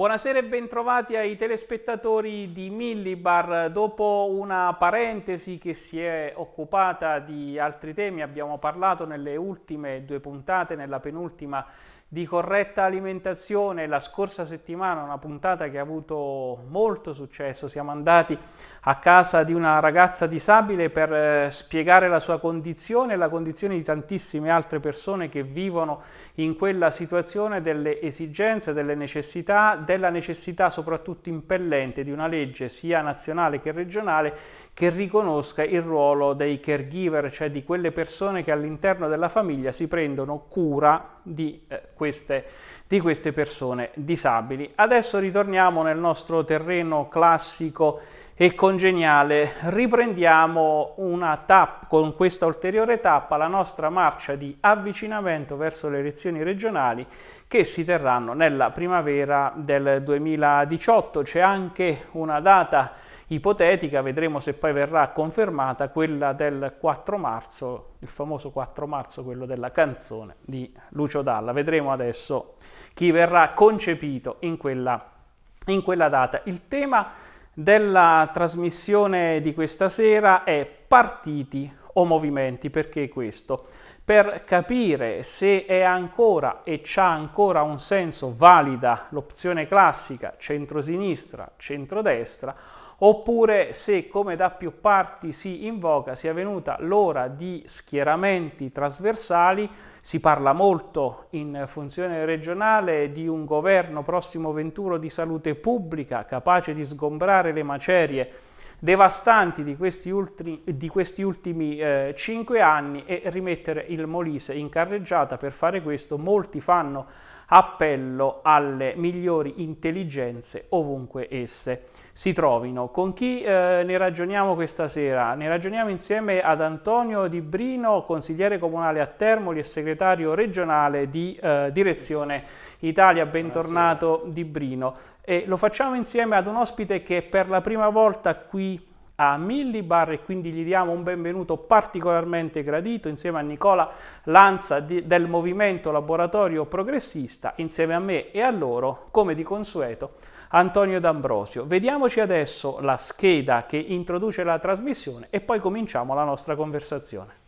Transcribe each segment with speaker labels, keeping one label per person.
Speaker 1: Buonasera e bentrovati ai telespettatori di Millibar. Dopo una parentesi che si è occupata di altri temi, abbiamo parlato nelle ultime due puntate, nella penultima di corretta alimentazione. La scorsa settimana una puntata che ha avuto molto successo. Siamo andati a casa di una ragazza disabile per eh, spiegare la sua condizione e la condizione di tantissime altre persone che vivono in quella situazione delle esigenze, delle necessità, della necessità soprattutto impellente di una legge sia nazionale che regionale che riconosca il ruolo dei caregiver, cioè di quelle persone che all'interno della famiglia si prendono cura di eh, queste, di queste persone disabili. Adesso ritorniamo nel nostro terreno classico e congeniale. Riprendiamo una tappa, con questa ulteriore tappa la nostra marcia di avvicinamento verso le elezioni regionali che si terranno nella primavera del 2018. C'è anche una data ipotetica, vedremo se poi verrà confermata, quella del 4 marzo, il famoso 4 marzo, quello della canzone di Lucio Dalla. Vedremo adesso chi verrà concepito in quella, in quella data. Il tema della trasmissione di questa sera è partiti o movimenti, perché questo? per capire se è ancora e c'ha ancora un senso valida l'opzione classica centrosinistra, centrodestra oppure se come da più parti si invoca sia venuta l'ora di schieramenti trasversali, si parla molto in funzione regionale di un governo prossimo venturo di salute pubblica capace di sgombrare le macerie devastanti di questi, ultimi, di questi ultimi eh, cinque anni e rimettere il Molise in carreggiata. Per fare questo molti fanno appello alle migliori intelligenze ovunque esse si trovino. Con chi eh, ne ragioniamo questa sera? Ne ragioniamo insieme ad Antonio Di Brino, consigliere comunale a Termoli e segretario regionale di eh, Direzione Italia. Bentornato Buonasera. Di Brino. E lo facciamo insieme ad un ospite che per la prima volta qui a millibar e quindi gli diamo un benvenuto particolarmente gradito insieme a Nicola Lanza di, del Movimento Laboratorio Progressista, insieme a me e a loro, come di consueto, Antonio D'Ambrosio. Vediamoci adesso la scheda che introduce la trasmissione e poi cominciamo la nostra conversazione.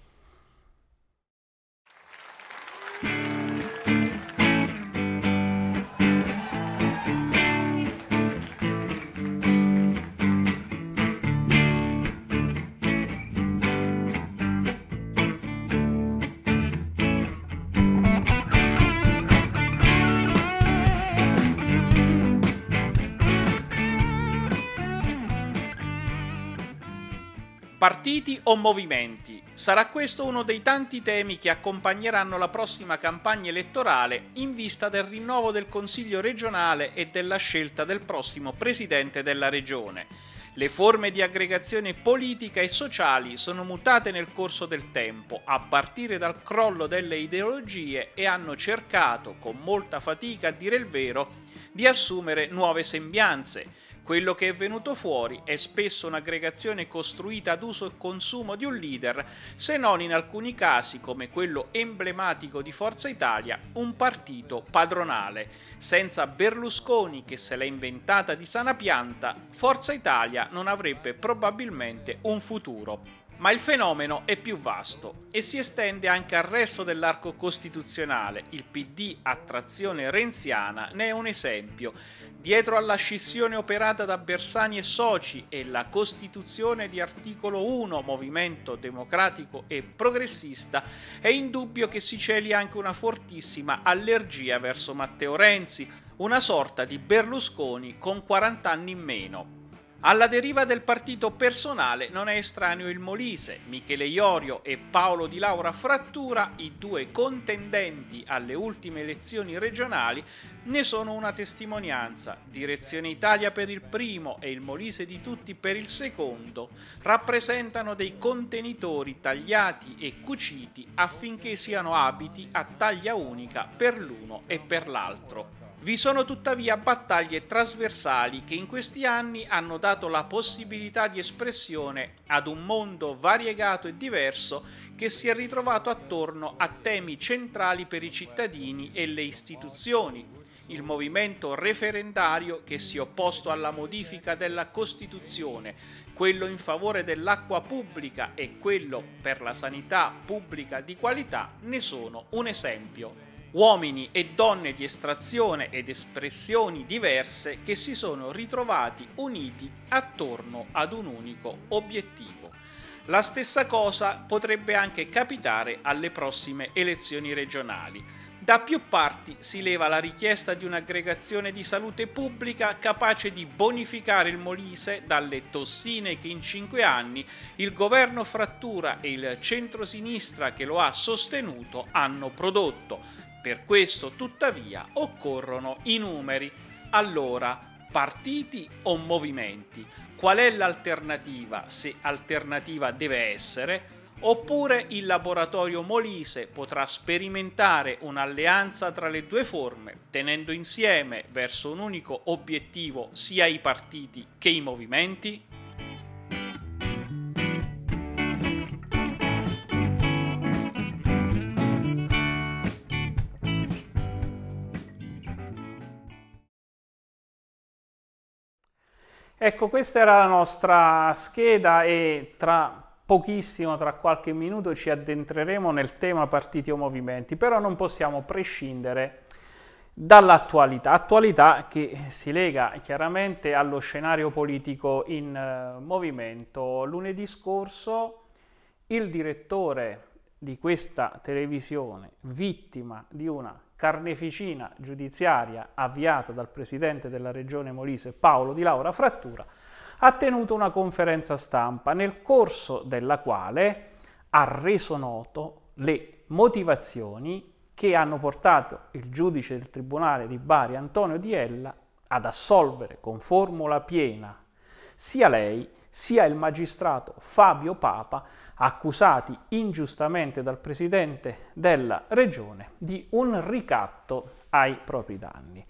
Speaker 1: Partiti o movimenti? Sarà questo uno dei tanti temi che accompagneranno la prossima campagna elettorale in vista del rinnovo del Consiglio regionale e della scelta del prossimo Presidente della Regione. Le forme di aggregazione politica e sociali sono mutate nel corso del tempo, a partire dal crollo delle ideologie e hanno cercato, con molta fatica a dire il vero, di assumere nuove sembianze quello che è venuto fuori è spesso un'aggregazione costruita ad uso e consumo di un leader, se non in alcuni casi, come quello emblematico di Forza Italia, un partito padronale. Senza Berlusconi che se l'è inventata di sana pianta, Forza Italia non avrebbe probabilmente un futuro ma il fenomeno è più vasto e si estende anche al resto dell'arco costituzionale. Il PD a trazione renziana ne è un esempio. Dietro alla scissione operata da Bersani e soci e la costituzione di articolo 1 Movimento Democratico e Progressista, è indubbio che si celi anche una fortissima allergia verso Matteo Renzi, una sorta di Berlusconi con 40 anni in meno. Alla deriva del partito personale non è estraneo il Molise. Michele Iorio e Paolo Di Laura Frattura, i due contendenti alle ultime elezioni regionali, ne sono una testimonianza. Direzione Italia per il primo e il Molise di tutti per il secondo rappresentano dei contenitori tagliati e cuciti affinché siano abiti a taglia unica per l'uno e per l'altro. Vi sono tuttavia battaglie trasversali che in questi anni hanno dato la possibilità di espressione ad un mondo variegato e diverso che si è ritrovato attorno a temi centrali per i cittadini e le istituzioni. Il movimento referendario che si è opposto alla modifica della Costituzione, quello in favore dell'acqua pubblica e quello per la sanità pubblica di qualità ne sono un esempio uomini e donne di estrazione ed espressioni diverse che si sono ritrovati uniti attorno ad un unico obiettivo. La stessa cosa potrebbe anche capitare alle prossime elezioni regionali. Da più parti si leva la richiesta di un'aggregazione di salute pubblica capace di bonificare il Molise dalle tossine che in cinque anni il governo frattura e il centrosinistra che lo ha sostenuto hanno prodotto per questo, tuttavia, occorrono i numeri. Allora, partiti o movimenti? Qual è l'alternativa, se alternativa deve essere? Oppure il laboratorio Molise potrà sperimentare un'alleanza tra le due forme, tenendo insieme verso un unico obiettivo sia i partiti che i movimenti? Ecco, questa era la nostra scheda e tra pochissimo, tra qualche minuto, ci addentreremo nel tema partiti o movimenti, però non possiamo prescindere dall'attualità, attualità che si lega chiaramente allo scenario politico in eh, movimento. Lunedì scorso il direttore di questa televisione, vittima di una carneficina giudiziaria avviata dal presidente della regione Molise Paolo Di Laura Frattura, ha tenuto una conferenza stampa nel corso della quale ha reso noto le motivazioni che hanno portato il giudice del Tribunale di Bari Antonio Diella ad assolvere con formula piena sia lei sia il magistrato Fabio Papa accusati ingiustamente dal presidente della regione di un ricatto ai propri danni.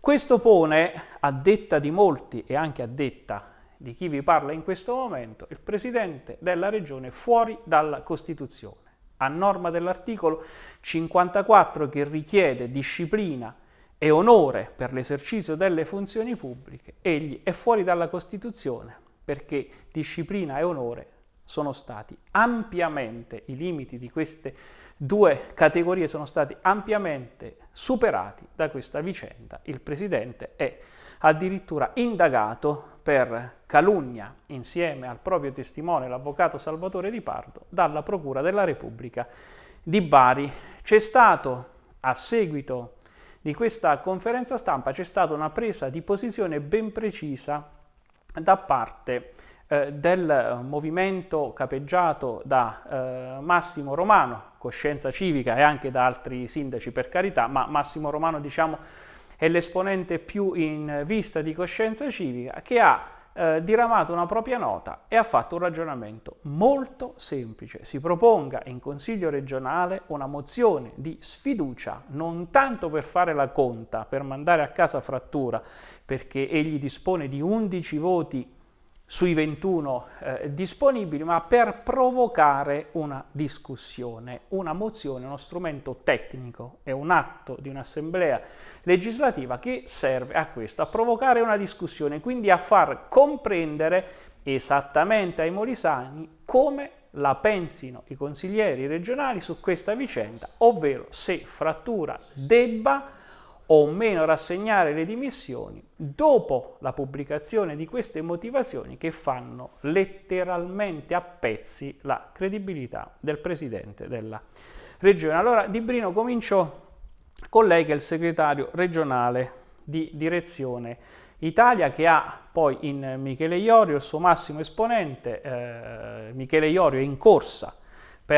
Speaker 1: Questo pone, a detta di molti e anche a detta di chi vi parla in questo momento, il presidente della regione fuori dalla Costituzione, a norma dell'articolo 54 che richiede disciplina e onore per l'esercizio delle funzioni pubbliche, egli è fuori dalla Costituzione perché disciplina e onore sono stati ampiamente, i limiti di queste due categorie sono stati ampiamente superati da questa vicenda. Il Presidente è addirittura indagato per calunnia insieme al proprio testimone, l'avvocato Salvatore Di Pardo, dalla Procura della Repubblica di Bari. C'è stato, a seguito di questa conferenza stampa, c'è stata una presa di posizione ben precisa da parte eh, del eh, movimento capeggiato da eh, Massimo Romano, coscienza civica e anche da altri sindaci per carità, ma Massimo Romano diciamo è l'esponente più in vista di coscienza civica che ha eh, diramato una propria nota e ha fatto un ragionamento molto semplice. Si proponga in Consiglio regionale una mozione di sfiducia, non tanto per fare la conta, per mandare a casa frattura, perché egli dispone di 11 voti sui 21 eh, disponibili, ma per provocare una discussione. Una mozione uno strumento tecnico, è un atto di un'assemblea legislativa che serve a questo, a provocare una discussione, quindi a far comprendere esattamente ai molisani come la pensino i consiglieri regionali su questa vicenda, ovvero se frattura debba o meno rassegnare le dimissioni dopo la pubblicazione di queste motivazioni che fanno letteralmente a pezzi la credibilità del Presidente della Regione. Allora Di Brino comincio con lei che è il segretario regionale di direzione Italia che ha poi in Michele Iorio il suo massimo esponente, eh, Michele Iorio è in corsa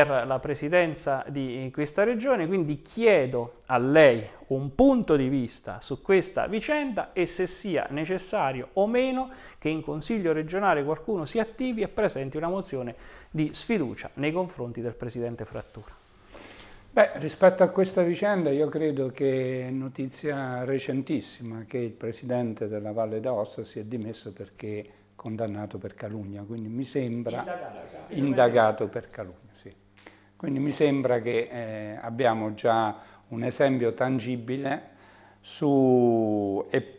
Speaker 1: per la presidenza di questa regione, quindi chiedo a lei un punto di vista su questa vicenda e se sia necessario o meno che in Consiglio regionale qualcuno si attivi e presenti una mozione
Speaker 2: di sfiducia nei confronti del Presidente Frattura. Beh, rispetto a questa vicenda io credo che è notizia recentissima che il Presidente della Valle d'Aosta si è dimesso perché condannato per calunnia, quindi mi sembra
Speaker 3: indagato, indagato
Speaker 2: per calunnia. Sì. Quindi mi sembra che eh, abbiamo già un esempio tangibile su, e,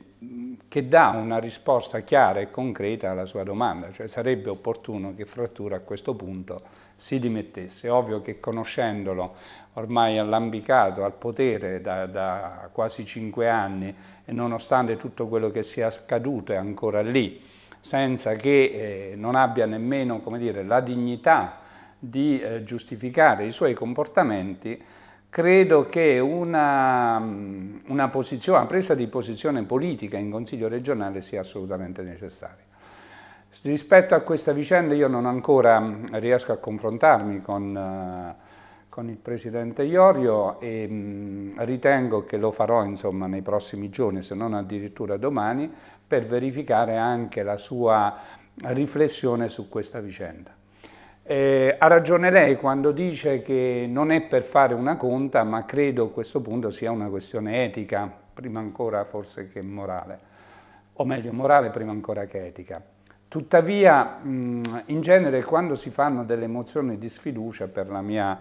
Speaker 2: che dà una risposta chiara e concreta alla sua domanda, cioè sarebbe opportuno che Frattura a questo punto si dimettesse. ovvio che conoscendolo ormai allambicato al potere da, da quasi cinque anni e nonostante tutto quello che sia accaduto è ancora lì, senza che eh, non abbia nemmeno dire, la dignità di eh, giustificare i suoi comportamenti, credo che una, mm, una, una, presa di posizione politica in Consiglio regionale sia assolutamente necessaria. Rispetto a questa vicenda io non ancora mm, riesco a confrontarmi con, eh, con il Presidente Iorio e mm, ritengo che lo farò insomma, nei prossimi giorni, se non addirittura domani, per verificare anche la sua riflessione su questa vicenda. Eh, ha ragione lei quando dice che non è per fare una conta, ma credo a questo punto sia una questione etica, prima ancora forse che morale, o meglio morale prima ancora che etica. Tuttavia, mh, in genere quando si fanno delle emozioni di sfiducia per la mia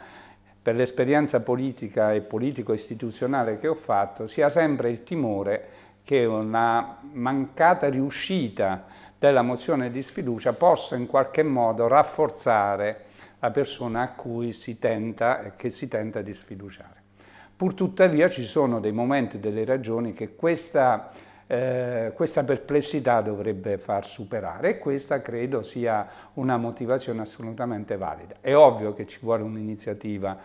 Speaker 2: per l'esperienza politica e politico-istituzionale che ho fatto, si ha sempre il timore che una mancata riuscita della mozione di sfiducia possa in qualche modo rafforzare la persona a cui si tenta e eh, che si tenta di sfiduciare. Purtuttavia ci sono dei momenti, delle ragioni che questa, eh, questa perplessità dovrebbe far superare e questa credo sia una motivazione assolutamente valida. È ovvio che ci vuole un'iniziativa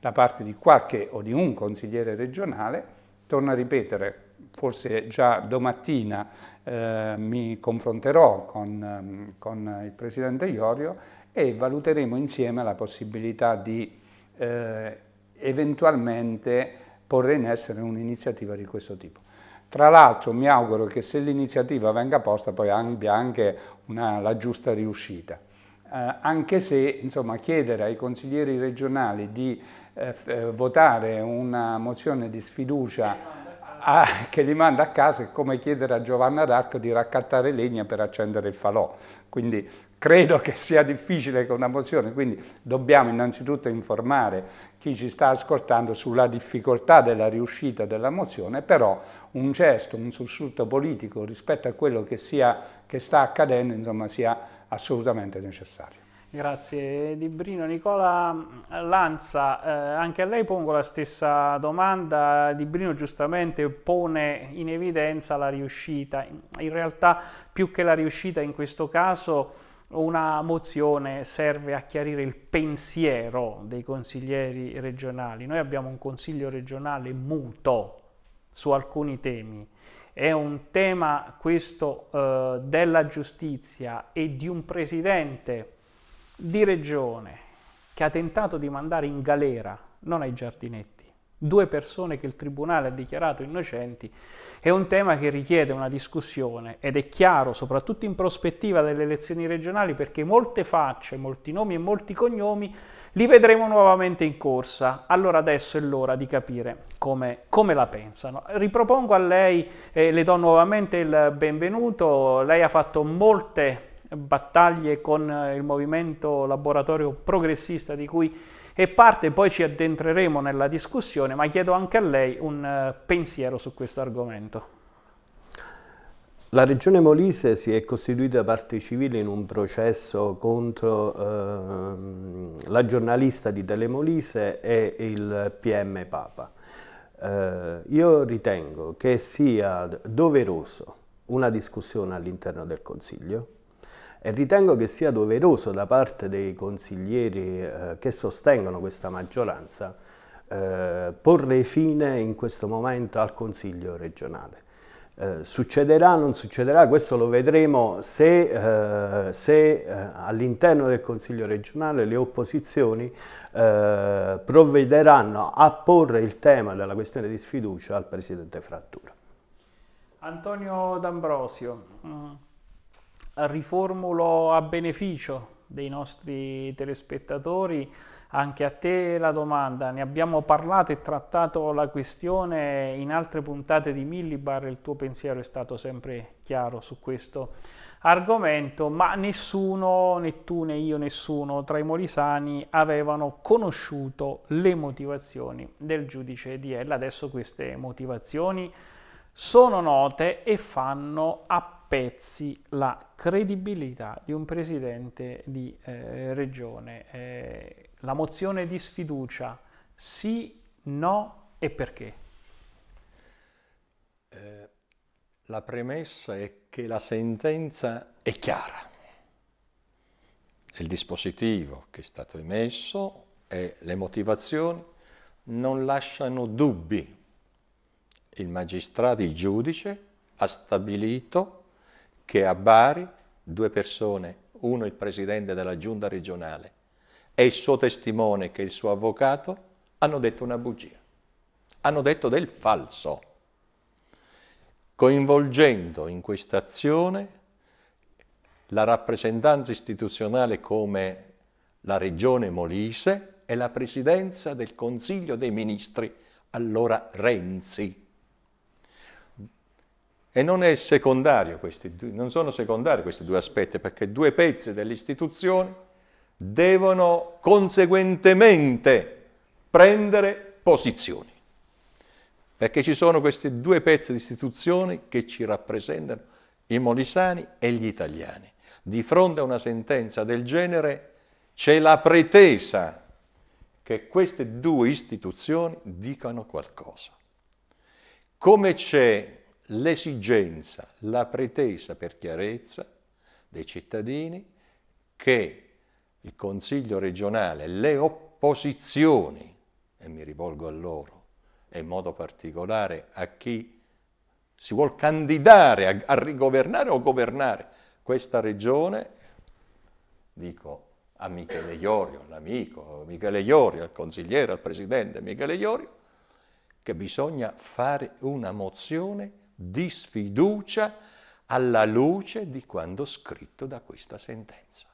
Speaker 2: da parte di qualche o di un consigliere regionale, torno a ripetere, forse già domattina eh, mi confronterò con, ehm, con, il Presidente Iorio e valuteremo insieme la possibilità di eh, eventualmente porre in essere un'iniziativa di questo tipo. Tra l'altro mi auguro che se l'iniziativa venga posta poi abbia anche una, la giusta riuscita. Eh, anche se insomma, chiedere ai consiglieri regionali di eh, eh votare una mozione di sfiducia a, che li manda a casa è come chiedere a Giovanna d'Arco di raccattare legna per accendere il falò. Quindi credo che sia difficile che una mozione, quindi dobbiamo innanzitutto informare chi ci sta ascoltando sulla difficoltà della riuscita della mozione, però un gesto, un sussulto politico rispetto a quello che, sia, che sta accadendo, insomma, sia assolutamente necessario.
Speaker 1: Grazie Librino. Nicola Lanza, eh, anche a lei pongo la stessa domanda. Librino giustamente pone in evidenza la riuscita. In realtà più che la riuscita in questo caso una mozione serve a chiarire il pensiero dei consiglieri regionali. Noi abbiamo un consiglio regionale muto su alcuni temi è un tema questo eh, della giustizia e di un presidente di regione che ha tentato di mandare in galera, non ai giardinetti, due persone che il tribunale ha dichiarato innocenti, è un tema che richiede una discussione ed è chiaro, soprattutto in prospettiva delle elezioni regionali, perché molte facce, molti nomi e molti cognomi li vedremo nuovamente in corsa. Allora adesso è l'ora di capire come, come la pensano. Ripropongo a lei, eh, le do nuovamente il benvenuto, lei ha fatto molte battaglie con eh, il movimento laboratorio progressista di cui è parte, poi ci addentreremo nella discussione, ma chiedo anche a lei un eh, pensiero su questo argomento.
Speaker 3: La regione Molise si è costituita parte civile in un processo contro eh, la giornalista di Telemolise e il PM Papa. Eh, io ritengo che sia doveroso una discussione all'interno del Consiglio, e ritengo che sia doveroso da parte dei consiglieri eh, che sostengono questa maggioranza eh, porre fine in questo momento al Consiglio regionale. Eh, succederà, non succederà, questo lo vedremo se, eh, se eh, all'interno del Consiglio regionale le opposizioni eh, provvederanno a porre il tema della questione di sfiducia al Presidente Frattura.
Speaker 1: Antonio D'Ambrosio, mm riformulo a beneficio dei nostri telespettatori anche a te la domanda, ne abbiamo parlato e trattato la questione in altre puntate di Millibar, il tuo pensiero è stato sempre chiaro su questo argomento, ma nessuno, né tu né io, nessuno tra i molisani avevano conosciuto le motivazioni del giudice di Ella. Adesso queste motivazioni sono note e fanno appunto pezzi la credibilità di un presidente di eh, regione. Eh, la mozione di sfiducia sì, no e
Speaker 4: perché? Eh, la premessa è che la sentenza è chiara. Il dispositivo che è stato emesso e le motivazioni non lasciano dubbi. Il magistrato, il giudice, ha stabilito che a Bari due persone, uno il presidente della giunta regionale e il suo testimone che è il suo avvocato, hanno detto una bugia, hanno detto del falso, coinvolgendo in questa azione la rappresentanza istituzionale come la regione Molise e la presidenza del Consiglio dei Ministri, allora Renzi e non, questi, non sono secondari questi due aspetti, perché due pezzi dell'istituzione devono conseguentemente prendere posizioni. Perché ci sono questi due pezzi di istituzioni che ci rappresentano, i molisani e gli italiani. Di fronte a una sentenza del genere c'è la pretesa che queste due istituzioni dicano qualcosa. Come c'è l'esigenza, la pretesa per chiarezza dei cittadini che il Consiglio regionale, le opposizioni, e mi rivolgo a loro, e in modo particolare a chi si vuol candidare a, a rigovernare o governare questa regione, dico a Michele Iorio, l'amico Michele Iorio, al consigliere, al presidente Michele Iorio, che bisogna fare una mozione di sfiducia alla luce di quando scritto da questa sentenza.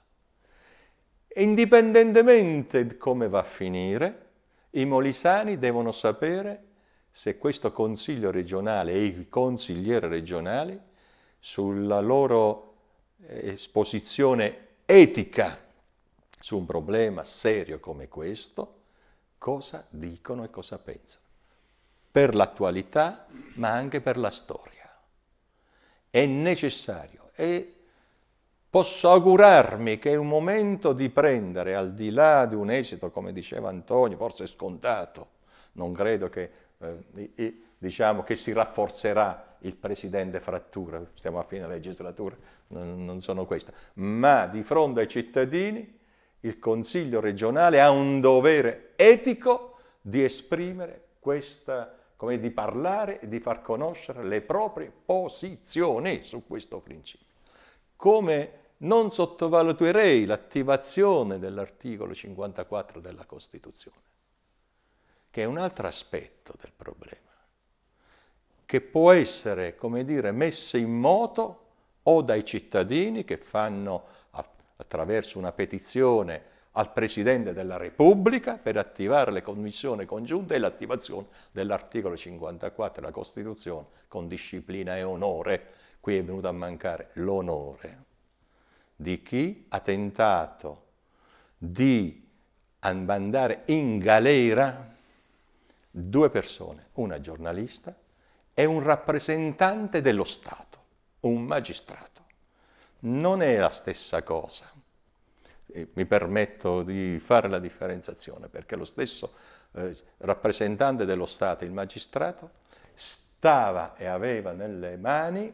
Speaker 4: Indipendentemente di come va a finire, i molisani devono sapere se questo consiglio regionale e i consiglieri regionali sulla loro eh, esposizione etica su un problema serio come questo, cosa dicono e cosa pensano per l'attualità ma anche per la storia. È necessario e posso augurarmi che è un momento di prendere, al di là di un esito, come diceva Antonio, forse scontato, non credo che, eh, diciamo, che si rafforzerà il presidente frattura, stiamo a fine legislatura, non sono questa, ma di fronte ai cittadini il Consiglio regionale ha un dovere etico di esprimere questa, come di parlare e di far conoscere le proprie posizioni su questo principio. Come non sottovaluterei l'attivazione dell'articolo 54 della Costituzione, che è un altro aspetto del problema, che può essere, come dire, messo in moto o dai cittadini che fanno attraverso una petizione al Presidente della Repubblica per attivare le commissioni congiunte e l'attivazione dell'articolo 54 della Costituzione con disciplina e onore. Qui è venuto a mancare l'onore di chi ha tentato di mandare in galera due persone, una giornalista e un rappresentante dello Stato, un magistrato. Non è la stessa cosa mi permetto di fare la differenziazione perché lo stesso eh, rappresentante dello Stato, il magistrato, stava e aveva nelle mani,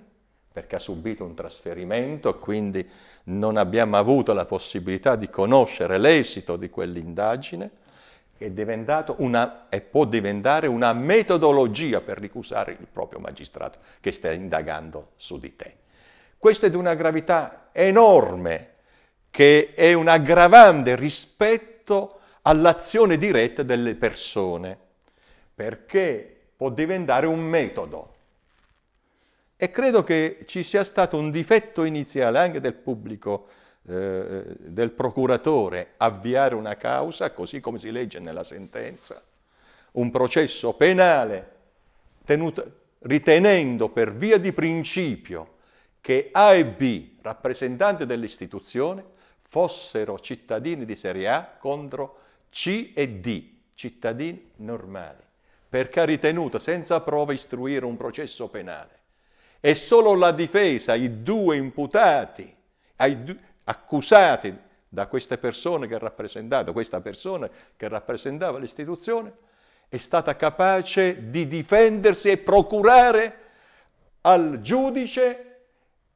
Speaker 4: perché ha subito un trasferimento, quindi non abbiamo avuto la possibilità di conoscere l'esito di quell'indagine, è diventato una, e può diventare una metodologia per ricusare il proprio magistrato che sta indagando su di te. Questo è di una gravità enorme che è un aggravante rispetto all'azione diretta delle persone, perché può diventare un metodo. E credo che ci sia stato un difetto iniziale anche del pubblico, eh, del procuratore, avviare una causa, così come si legge nella sentenza, un processo penale tenuto, ritenendo per via di principio che A e B, rappresentanti dell'istituzione, fossero cittadini di serie A contro C e D, cittadini normali, perché ha ritenuto senza prova istruire un processo penale. E solo la difesa, i due imputati, i due accusati da queste persone che rappresentava, questa persona che rappresentava l'istituzione, è stata capace di difendersi e procurare al giudice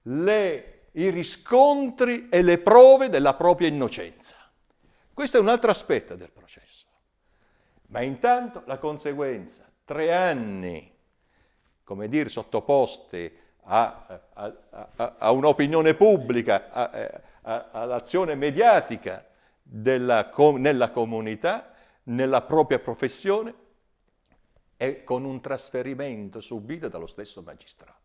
Speaker 4: le i riscontri e le prove della propria innocenza. Questo è un altro aspetto del processo. Ma intanto la conseguenza, tre anni, come dire, sottoposti a, a, a, a un'opinione pubblica, eh, all'azione mediatica della, nella comunità, nella propria professione e con un trasferimento subito dallo stesso magistrato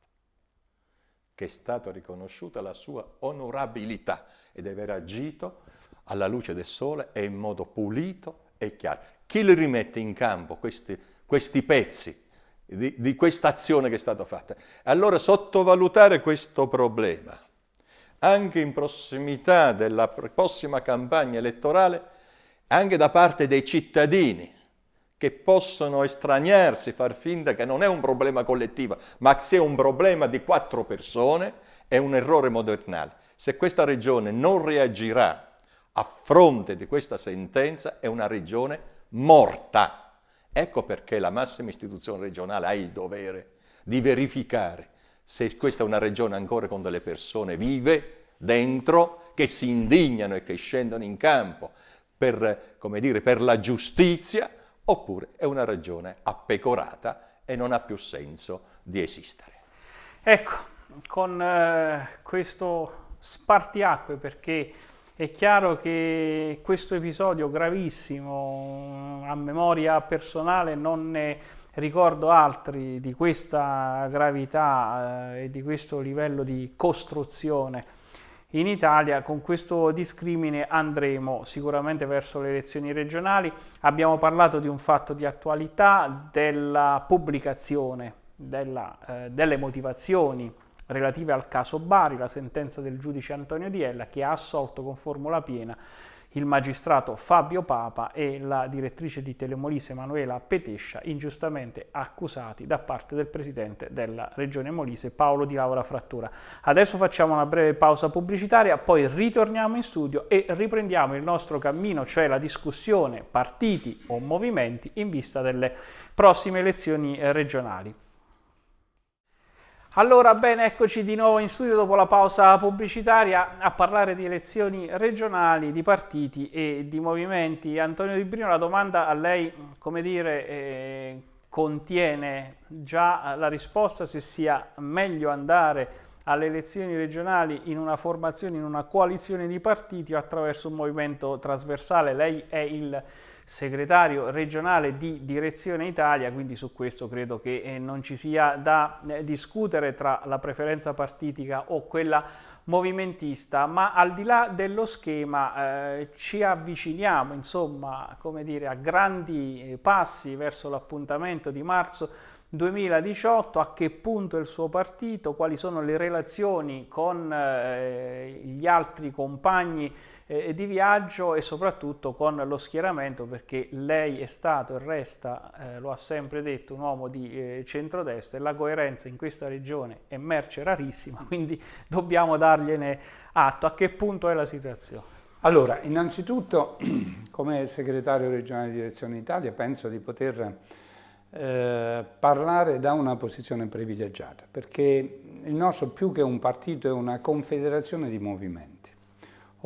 Speaker 4: che è stata riconosciuta la sua onorabilità e di aver agito alla luce del sole e in modo pulito e chiaro. Chi li rimette in campo questi, questi pezzi di, di questa azione che è stata fatta? Allora sottovalutare questo problema, anche in prossimità della prossima campagna elettorale, anche da parte dei cittadini, che possono estraniarsi, far finta che non è un problema collettivo, ma che sia un problema di quattro persone, è un errore modernale. Se questa regione non reagirà a fronte di questa sentenza, è una regione morta. Ecco perché la massima istituzione regionale ha il dovere di verificare se questa è una regione ancora con delle persone vive dentro, che si indignano e che scendono in campo per, dire, per la giustizia, oppure è una ragione appecorata e non ha più senso di esistere.
Speaker 1: Ecco, con eh, questo spartiacque perché è chiaro che questo episodio gravissimo, eh, a memoria personale non ne ricordo altri di questa gravità eh, e di questo livello di costruzione in Italia con questo discrimine andremo sicuramente verso le elezioni regionali. Abbiamo parlato di un fatto di attualità, della pubblicazione della, eh, delle motivazioni relative al caso Bari, la sentenza del giudice Antonio Diella che ha assolto con formula piena il magistrato Fabio Papa e la direttrice di Telemolise Emanuela Petescia, ingiustamente accusati da parte del presidente della regione Molise Paolo Di Laura Frattura. Adesso facciamo una breve pausa pubblicitaria, poi ritorniamo in studio e riprendiamo il nostro cammino, cioè la discussione partiti o movimenti in vista delle prossime elezioni regionali. Allora, bene, eccoci di nuovo in studio dopo la pausa pubblicitaria a parlare di elezioni regionali, di partiti e di movimenti. Antonio Di Brino, la domanda a lei, come dire, eh, contiene già la risposta se sia meglio andare alle elezioni regionali in una formazione, in una coalizione di partiti o attraverso un movimento trasversale. Lei è il segretario regionale di Direzione Italia, quindi su questo credo che eh, non ci sia da eh, discutere tra la preferenza partitica o quella movimentista, ma al di là dello schema eh, ci avviciniamo, insomma, come dire, a grandi eh, passi verso l'appuntamento di marzo 2018, a che punto è il suo partito, quali sono le relazioni con eh, gli altri compagni eh, di viaggio e soprattutto con lo schieramento perché lei è stato e resta, eh, lo ha sempre detto, un uomo di eh, centrodestra e la coerenza in questa regione è merce rarissima, quindi dobbiamo dargliene atto. A che punto è la situazione?
Speaker 2: Allora, innanzitutto come segretario regionale di Direzione Italia penso di poter eh, parlare da una posizione privilegiata, perché il nostro più che un partito è una confederazione di movimenti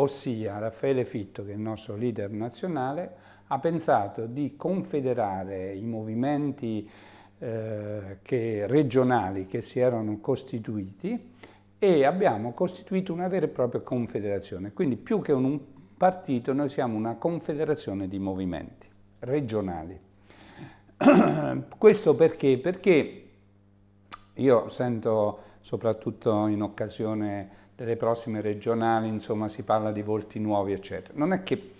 Speaker 2: ossia Raffaele Fitto, che è il nostro leader nazionale, ha pensato di confederare i movimenti eh, che, regionali che si erano costituiti e abbiamo costituito una vera e propria confederazione. Quindi più che un partito noi siamo una confederazione di movimenti regionali. Questo perché? Perché io sento soprattutto in occasione delle prossime regionali, insomma si parla di volti nuovi, eccetera. Non è che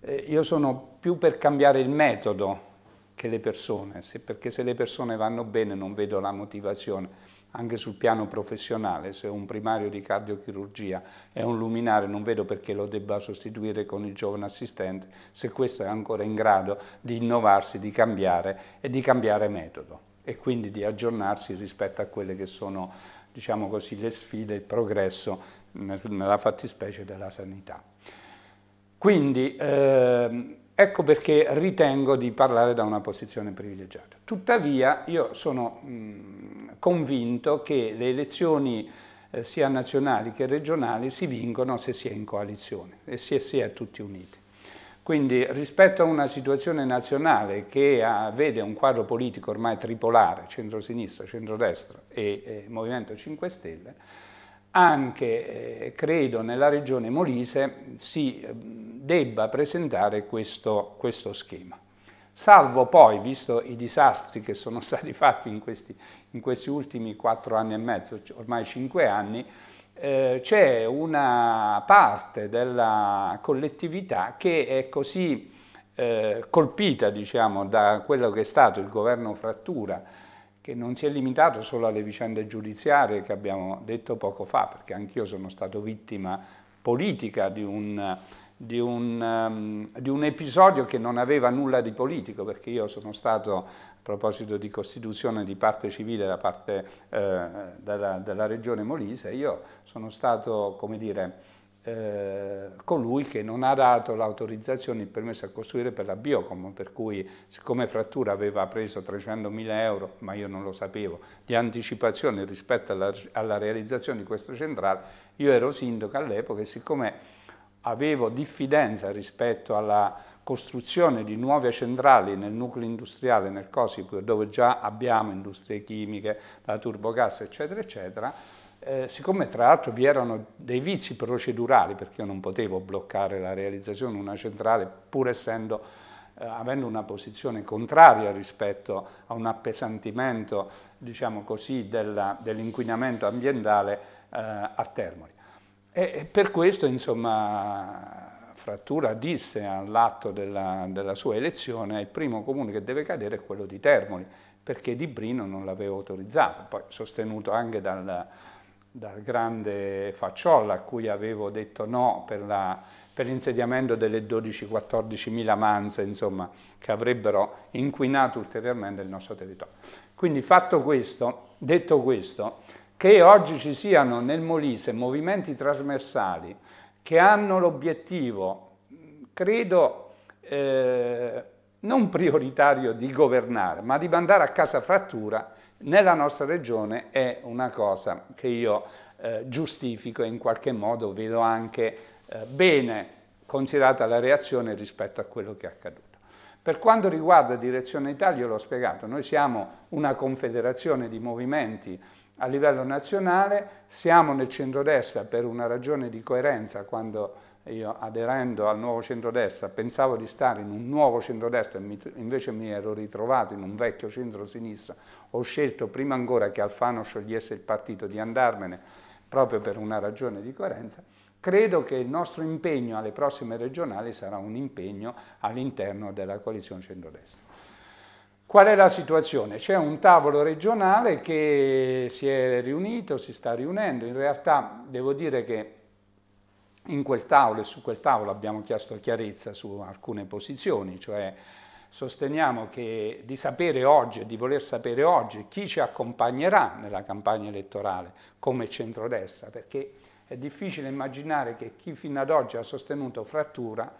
Speaker 2: eh, io sono più per cambiare il metodo che le persone, se, perché se le persone vanno bene non vedo la motivazione anche sul piano professionale, se un primario di cardiochirurgia è un luminare, non vedo perché lo debba sostituire con il giovane assistente, se questo è ancora in grado di innovarsi, di cambiare e di cambiare metodo e quindi di aggiornarsi rispetto a quelle che sono diciamo così, le sfide, il progresso nella fattispecie della sanità. Quindi ehm, ecco perché ritengo di parlare da una posizione privilegiata. Tuttavia io sono mh, convinto che le elezioni eh, sia nazionali che regionali si vincono se si è in coalizione e se si è tutti uniti. Quindi rispetto a una situazione nazionale che ha, ah, vede un quadro politico ormai tripolare, centro-sinistra, centro-destra e eh, Movimento 5 Stelle, anche eh, credo nella regione Molise si debba presentare questo, questo schema salvo poi, visto i disastri che sono stati fatti in questi, in questi, ultimi quattro anni e mezzo, cioè ormai cinque anni, eh, c'è una parte della collettività che è così eh, colpita diciamo, da quello che è stato il governo frattura, che non si è limitato solo alle vicende giudiziarie che abbiamo detto poco fa, perché anch'io sono stato vittima politica di un, di, un, um, di un, episodio che non aveva nulla di politico, perché io sono stato proposito di costituzione di parte civile da parte eh, della, della, regione Molise, io sono stato, come dire, eh, colui che non ha dato l'autorizzazione, il permesso a costruire per la Biocom, per cui siccome Frattura aveva preso 300.000 euro, ma io non lo sapevo, di anticipazione rispetto alla, alla realizzazione di questa centrale, io ero sindaco all'epoca e siccome avevo diffidenza rispetto alla costruzione di nuove centrali nel nucleo industriale, nel Cosipur, dove già abbiamo industrie chimiche, la turbogas, eccetera, eccetera, eh, siccome tra l'altro vi erano dei vizi procedurali, perché io non potevo bloccare la realizzazione di una centrale, pur essendo, eh, avendo una posizione contraria rispetto a un appesantimento, diciamo così, dell'inquinamento ambientale eh, a Termoli. E, e per questo, insomma, Frattura disse all'atto della, della sua elezione il primo comune che deve cadere è quello di Termoli, perché Di Brino non l'aveva autorizzato, poi sostenuto anche dal, dal grande Facciolla a cui avevo detto no per la per l'insediamento delle 12-14 mila manze insomma, che avrebbero inquinato ulteriormente il nostro territorio. Quindi fatto questo, detto questo, che oggi ci siano nel Molise movimenti trasversali che hanno l'obiettivo, credo, eh, non prioritario di governare, ma di mandare a casa frattura nella nostra regione è una cosa che io eh, giustifico e in qualche modo vedo anche eh, bene considerata la reazione rispetto a quello che è accaduto. Per quanto riguarda Direzione Italia, l'ho spiegato, noi siamo una confederazione di movimenti a livello nazionale siamo nel centrodestra per una ragione di coerenza quando io aderendo al nuovo centrodestra pensavo di stare in un nuovo centrodestra e invece mi ero ritrovato in un vecchio centrosinistra. Ho scelto prima ancora che Alfano sciogliesse il partito di andarmene proprio per una ragione di coerenza. Credo che il nostro impegno alle prossime regionali sarà un impegno all'interno della coalizione centrodestra. Qual è la situazione? C'è un tavolo regionale che si è riunito, si sta riunendo, in realtà devo dire che in quel tavolo e su quel tavolo abbiamo chiesto chiarezza su alcune posizioni, cioè sosteniamo che di sapere oggi e di voler sapere oggi chi ci accompagnerà nella campagna elettorale come centrodestra, perché è difficile immaginare che chi fino ad oggi ha sostenuto frattura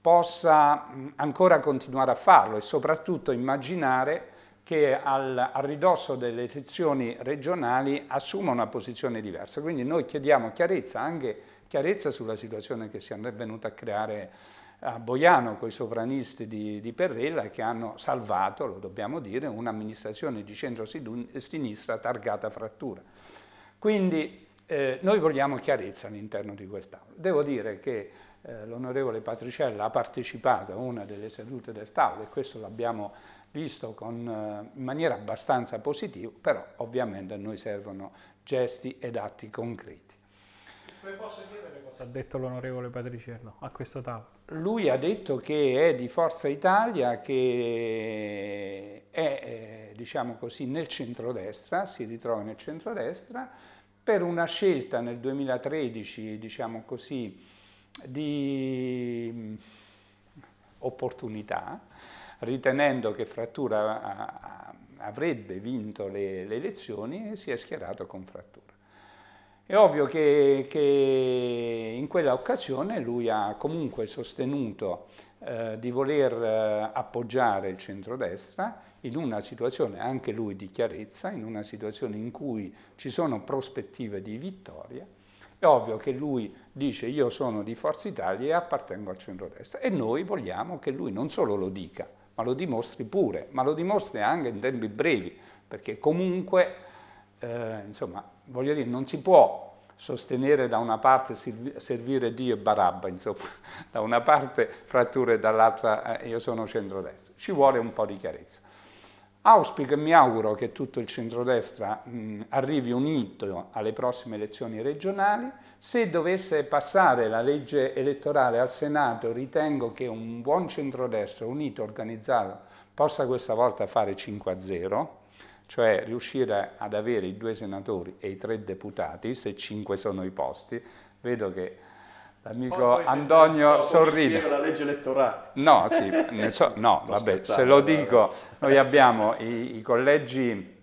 Speaker 2: possa mm, ancora continuare a farlo e soprattutto immaginare che al, a ridosso delle elezioni regionali assuma una posizione diversa. Quindi noi chiediamo chiarezza, anche chiarezza sulla situazione che si è venuta a creare a Boiano con i sovranisti di, di Perrella che hanno salvato, lo dobbiamo dire, un'amministrazione di centro-sinistra targata frattura. Quindi eh, noi vogliamo chiarezza all'interno di quel tavolo. Devo dire che eh, l'onorevole Patricella ha partecipato a una delle sedute del tavolo e questo l'abbiamo visto con, eh, in maniera abbastanza positiva, però ovviamente a noi servono gesti ed atti concreti.
Speaker 1: Come posso chiedere cosa ha detto l'onorevole Patriciello a questo tavolo?
Speaker 2: Lui ha detto che è di Forza Italia, che è eh, diciamo così, nel centrodestra, si ritrova nel centrodestra, per una scelta nel 2013, diciamo così, di mm, opportunità, ritenendo che Frattura avrebbe vinto le, le elezioni e si è schierato con Frattura. È ovvio che, che in quella occasione lui ha comunque sostenuto eh, di voler eh, appoggiare il centrodestra in una situazione, anche lui di chiarezza, in una situazione in cui ci sono prospettive di vittoria è ovvio che lui dice io sono di Forza Italia e appartengo al centrodestra e noi vogliamo che lui non solo lo dica, ma lo dimostri pure, ma lo dimostri anche in tempi brevi, perché comunque, eh, insomma, voglio dire, non si può sostenere da una parte servire Dio e Barabba, insomma, da una parte fratture e dall'altra eh, io sono centrodestra. Ci vuole un po' di chiarezza. Auspico e mi auguro che tutto il centrodestra mh, mm, arrivi unito alle prossime elezioni regionali. Se dovesse passare la legge elettorale al Senato, ritengo che un buon centrodestra unito, organizzato, possa questa volta fare 5 a 0, cioè riuscire ad avere i due senatori e i tre deputati, se 5 sono i posti. Vedo che L'amico poi, poi, Antonio sorride. la
Speaker 4: legge elettorale. No, sì, so, no
Speaker 2: vabbè, se lo dico, noi abbiamo i, i collegi,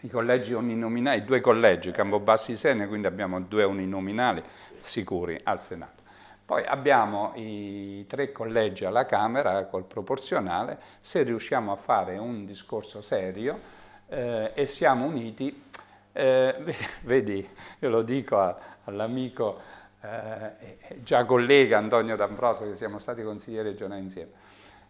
Speaker 2: i collegi uninominali, due collegi, Campobassi Sene, quindi abbiamo due uninominali sicuri al Senato. Poi abbiamo i tre collegi alla Camera col proporzionale, se riusciamo a fare un discorso serio eh, e siamo uniti, eh, vedi, io lo dico a, all'amico eh, eh, già collega Antonio D'Ambroso, che siamo stati consiglieri regionali insieme,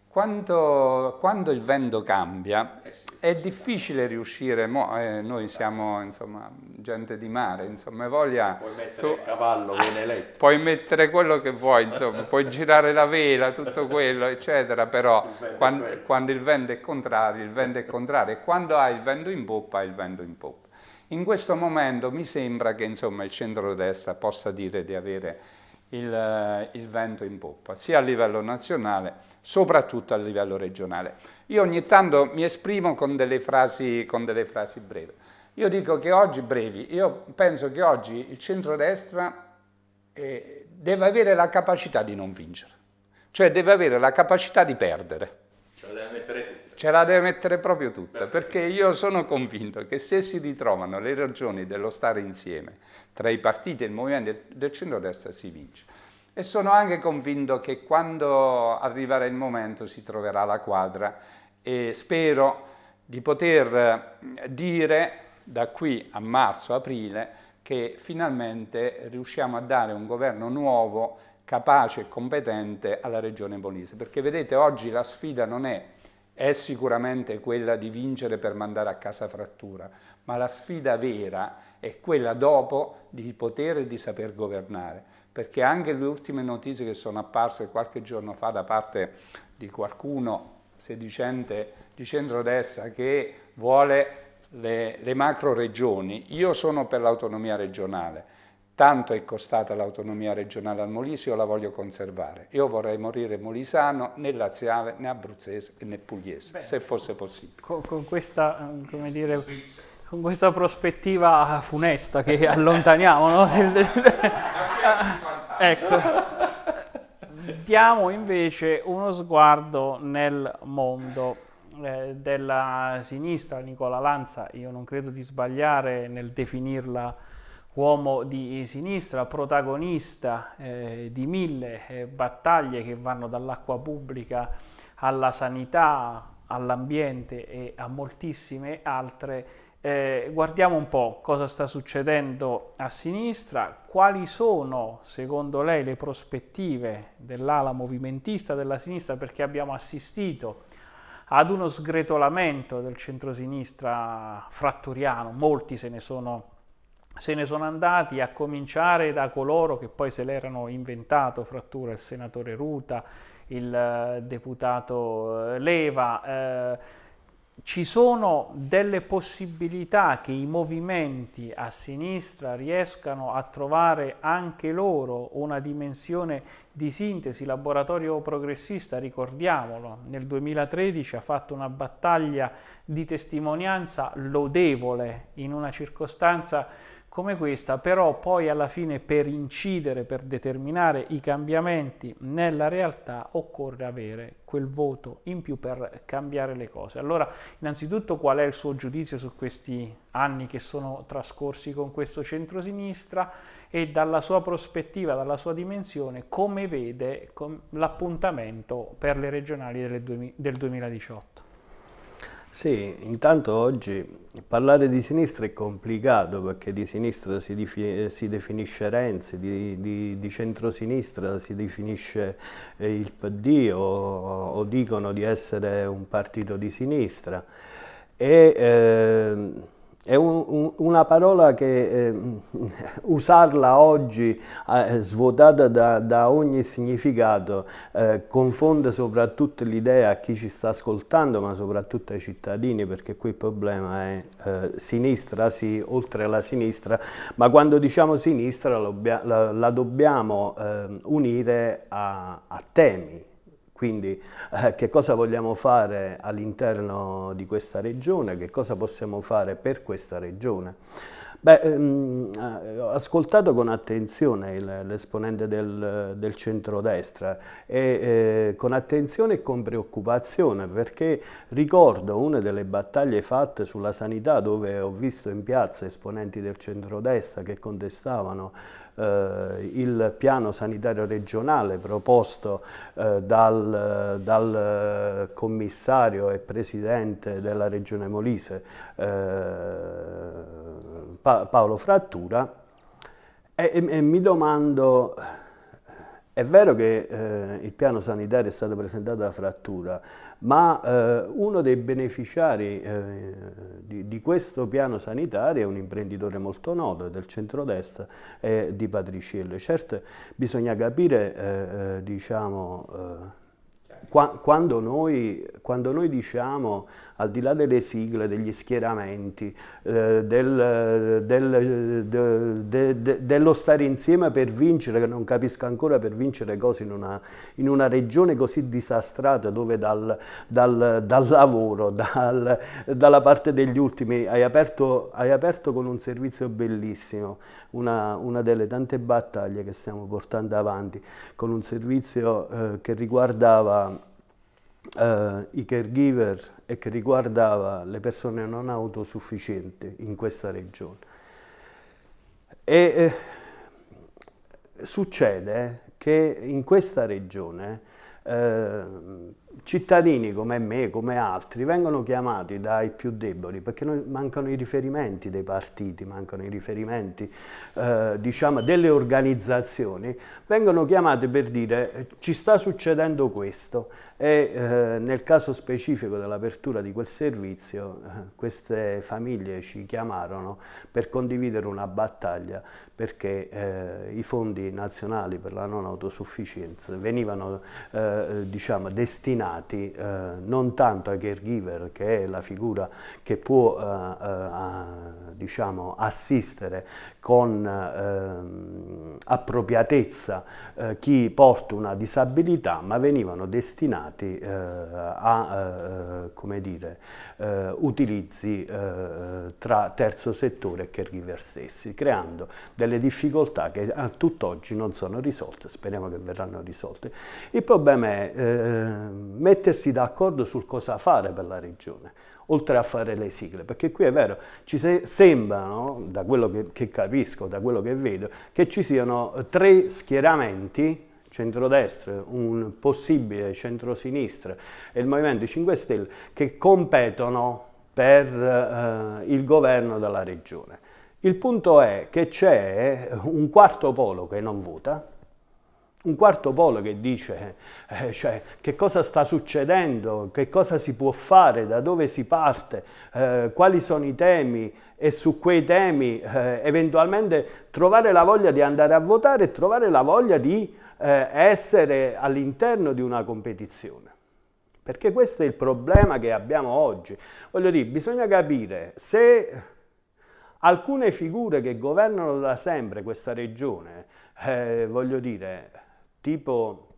Speaker 2: quando, quando, il vento cambia eh è difficile riuscire, mo, eh, noi siamo insomma, gente di mare, insomma, voglia, puoi
Speaker 4: mettere tu, il cavallo, viene eletto.
Speaker 2: Puoi mettere quello che vuoi, insomma, puoi girare la vela, tutto quello, eccetera, però il quando, quando, il vento è contrario, il vento è contrario e quando hai il vento in poppa, hai il vento in poppa. In questo momento mi sembra che insomma, il centrodestra possa dire di avere il, eh, il, vento in poppa, sia a livello nazionale, soprattutto a livello regionale. Io ogni tanto mi esprimo con delle frasi, con delle frasi brevi. Io dico che oggi, brevi, io penso che oggi il centrodestra eh, deve avere la capacità di non vincere, cioè deve avere la capacità di perdere ce la deve mettere proprio tutta, perché io sono convinto che se si ritrovano le ragioni dello stare insieme tra i partiti e il movimento del centro-destra si vince. E sono anche convinto che quando arriverà il momento si troverà la quadra e spero di poter eh, dire da qui a marzo-aprile che finalmente riusciamo a dare un governo nuovo, capace e competente alla regione Molise. Perché vedete oggi la sfida non è è sicuramente quella di vincere per mandare a casa frattura, ma la sfida vera è quella dopo di potere e di saper governare, perché anche le ultime notizie che sono apparse qualche giorno fa da parte di qualcuno sedicente di centrodestra che vuole le, le macro regioni, io sono per l'autonomia regionale, tanto è costata l'autonomia regionale al Molise, io la voglio conservare. Io vorrei morire molisano, né laziale, né abruzzese, né pugliese, Beh, se fosse possibile. Con, con, questa,
Speaker 1: dire, con, questa, prospettiva funesta che allontaniamo, no? ecco. Diamo invece uno sguardo nel mondo eh, della sinistra, Nicola Lanza, io non credo di sbagliare nel definirla uomo di sinistra, protagonista eh, di mille eh, battaglie che vanno dall'acqua pubblica alla sanità, all'ambiente e a moltissime altre. Eh, guardiamo un po' cosa sta succedendo a sinistra, quali sono secondo lei le prospettive dell'ala movimentista della sinistra perché abbiamo assistito ad uno sgretolamento del centrosinistra fratturiano, molti se ne sono se ne sono andati a cominciare da coloro che poi se l'erano inventato, frattura il senatore Ruta, il eh, deputato eh, Leva. Eh, ci sono delle possibilità che i movimenti a sinistra riescano a trovare anche loro una dimensione di sintesi. Laboratorio Progressista, ricordiamolo, nel 2013 ha fatto una battaglia di testimonianza lodevole in una circostanza come questa, però poi alla fine per incidere, per determinare i cambiamenti nella realtà occorre avere quel voto in più per cambiare le cose. Allora, innanzitutto qual è il suo giudizio su questi anni che sono trascorsi con questo centrosinistra e dalla sua prospettiva, dalla sua dimensione, come vede l'appuntamento per le regionali del 2018?
Speaker 3: Sì, intanto oggi parlare di sinistra è complicato perché di sinistra si, si definisce Renzi, di, di, di, centrosinistra si definisce eh, il PD o, o, dicono di essere un partito di sinistra. E, eh, è un, un, una parola che eh, usarla oggi eh, svuotata da, da, ogni significato eh, confonde soprattutto l'idea a chi ci sta ascoltando ma soprattutto ai cittadini perché qui il problema è eh, sinistra sì, oltre alla sinistra ma quando diciamo sinistra la, la dobbiamo ehm, unire a, a temi quindi eh, che cosa vogliamo fare all'interno di questa regione, che cosa possiamo fare per questa regione. Beh, ehm, eh, ho ascoltato con attenzione l'esponente del, del centrodestra e eh, con attenzione e con preoccupazione perché ricordo una delle battaglie fatte sulla sanità dove ho visto in piazza esponenti del centrodestra che contestavano eh, il piano sanitario regionale proposto eh, dal, dal, eh, commissario e presidente della regione Molise, eh, pa Paolo Frattura e, e, e, mi domando, è vero che eh, il piano sanitario è stato presentato da Frattura, ma eh, uno dei beneficiari eh, di, di, questo piano sanitario è un imprenditore molto noto del centrodestra eh, di Patriciello. Certo, bisogna capire eh, eh, diciamo, eh, quando noi, quando noi, diciamo, al di là delle sigle, degli schieramenti, eh, del, del, de, de, de, dello stare insieme per vincere, non capisco ancora per vincere cose in una, in una regione così disastrata dove dal, dal, dal lavoro, dal, dalla parte degli ultimi, hai aperto, hai aperto, con un servizio bellissimo, una, una, delle tante battaglie che stiamo portando avanti, con un servizio eh, che riguardava eh, i caregiver e che riguardava le persone non autosufficienti in questa regione. E eh, succede che in questa regione eh, cittadini come me, come altri, vengono chiamati dai più deboli perché noi, mancano i riferimenti dei partiti, mancano i riferimenti eh, diciamo, delle organizzazioni, vengono chiamati per dire eh, ci sta succedendo questo, e eh, nel caso specifico dell'apertura di quel servizio eh, queste famiglie ci chiamarono per condividere una battaglia perché eh, i fondi nazionali per la non autosufficienza venivano eh, diciamo, destinati eh, non tanto ai caregiver che è la figura che può diciamo, assistere con eh, appropriatezza eh, chi porta una disabilità, ma venivano destinati eh, a eh, dire, eh, utilizzi eh, tra terzo settore e caregiver stessi, creando delle difficoltà che a tutt'oggi non sono risolte, speriamo che verranno risolte. Il problema è mettersi d'accordo sul cosa fare per la regione oltre a fare le sigle, perché qui è vero, ci se sembrano, da quello che, che capisco, da quello che vedo, che ci siano tre schieramenti centrodestra, un possibile centrosinistra e il Movimento 5 Stelle che competono per eh, il governo della regione. Il punto è che c'è un quarto polo che non vota, un quarto polo che dice eh, cioè, che cosa sta succedendo, che cosa si può fare, da dove si parte, eh, quali sono i temi e su quei temi eh, eventualmente trovare la voglia di andare a votare e trovare la voglia di eh, essere all'interno di una competizione. Perché questo è il problema che abbiamo oggi. Voglio dire, bisogna capire se alcune figure che governano da sempre questa regione, eh, voglio dire, tipo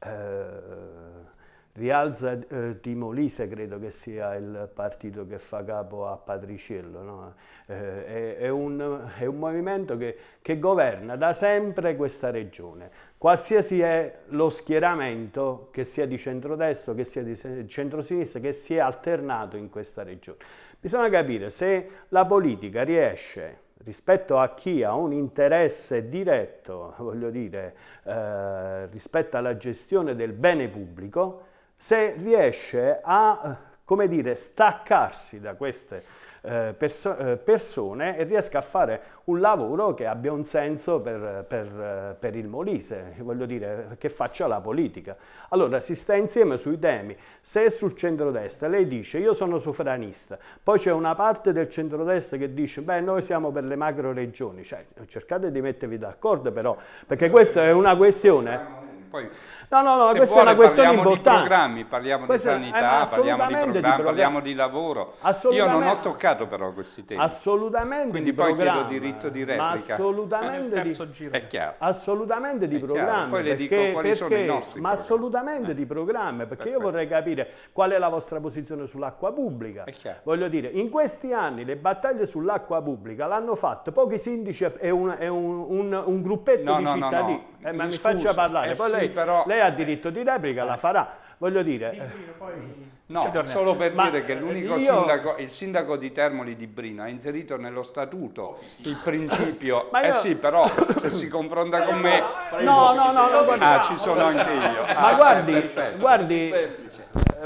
Speaker 3: eh, Rialza eh, di Molise credo che sia il partito che fa capo a Patriciello, no? eh, è, è, un, è, un, movimento che, che, governa da sempre questa regione. Qualsiasi è lo schieramento, che sia di centrodestra, che sia di centrosinistra, che sia alternato in questa regione. Bisogna capire se la politica riesce a rispetto a chi ha un interesse diretto, voglio dire, eh, rispetto alla gestione del bene pubblico, se riesce a, eh, come dire, staccarsi da queste eh, perso- eh, persone e riesca a fare un lavoro che abbia un senso per, per, eh, per il Molise, voglio dire, che faccia la politica. Allora si sta insieme sui temi. Se è sul centrodestra lei dice io sono sovranista, poi c'è una parte del centrodestra che dice beh noi siamo per le macro regioni, cioè, cercate di mettervi d'accordo però, perché questa è una questione poi... No, no, no, questa vuole, è una questione importante. Parliamo di programmi, parliamo questa, di sanità, parliamo di programmi, di programmi, parliamo
Speaker 2: di lavoro. Io non ho toccato però questi temi.
Speaker 3: Assolutamente
Speaker 2: Quindi poi chiedo diritto di replica. assolutamente eh, di... È chiaro.
Speaker 3: Assolutamente di programmi. Poi le dico perché, quali perché, sono i nostri Ma assolutamente eh. di programmi, perché Perfetto. io vorrei capire qual è la vostra posizione sull'acqua pubblica. Voglio dire, in questi anni le battaglie sull'acqua pubblica l'hanno fatta pochi sindaci e un, un, un, un gruppetto no, di no, cittadini. No, eh, ma mi, mi faccia parlare, eh, poi lei lei, però... lei, ha diritto di replica, la eh. farà. Voglio dire... Poi... No, cioè, solo per dire che eh, l'unico io... sindaco,
Speaker 2: il sindaco di Termoli di Brino ha inserito nello statuto il principio, io... eh sì però se si confronta con me, no no no, no, no, ah ci sono anche io, ah, ma guardi, perfetto.
Speaker 3: guardi, eh,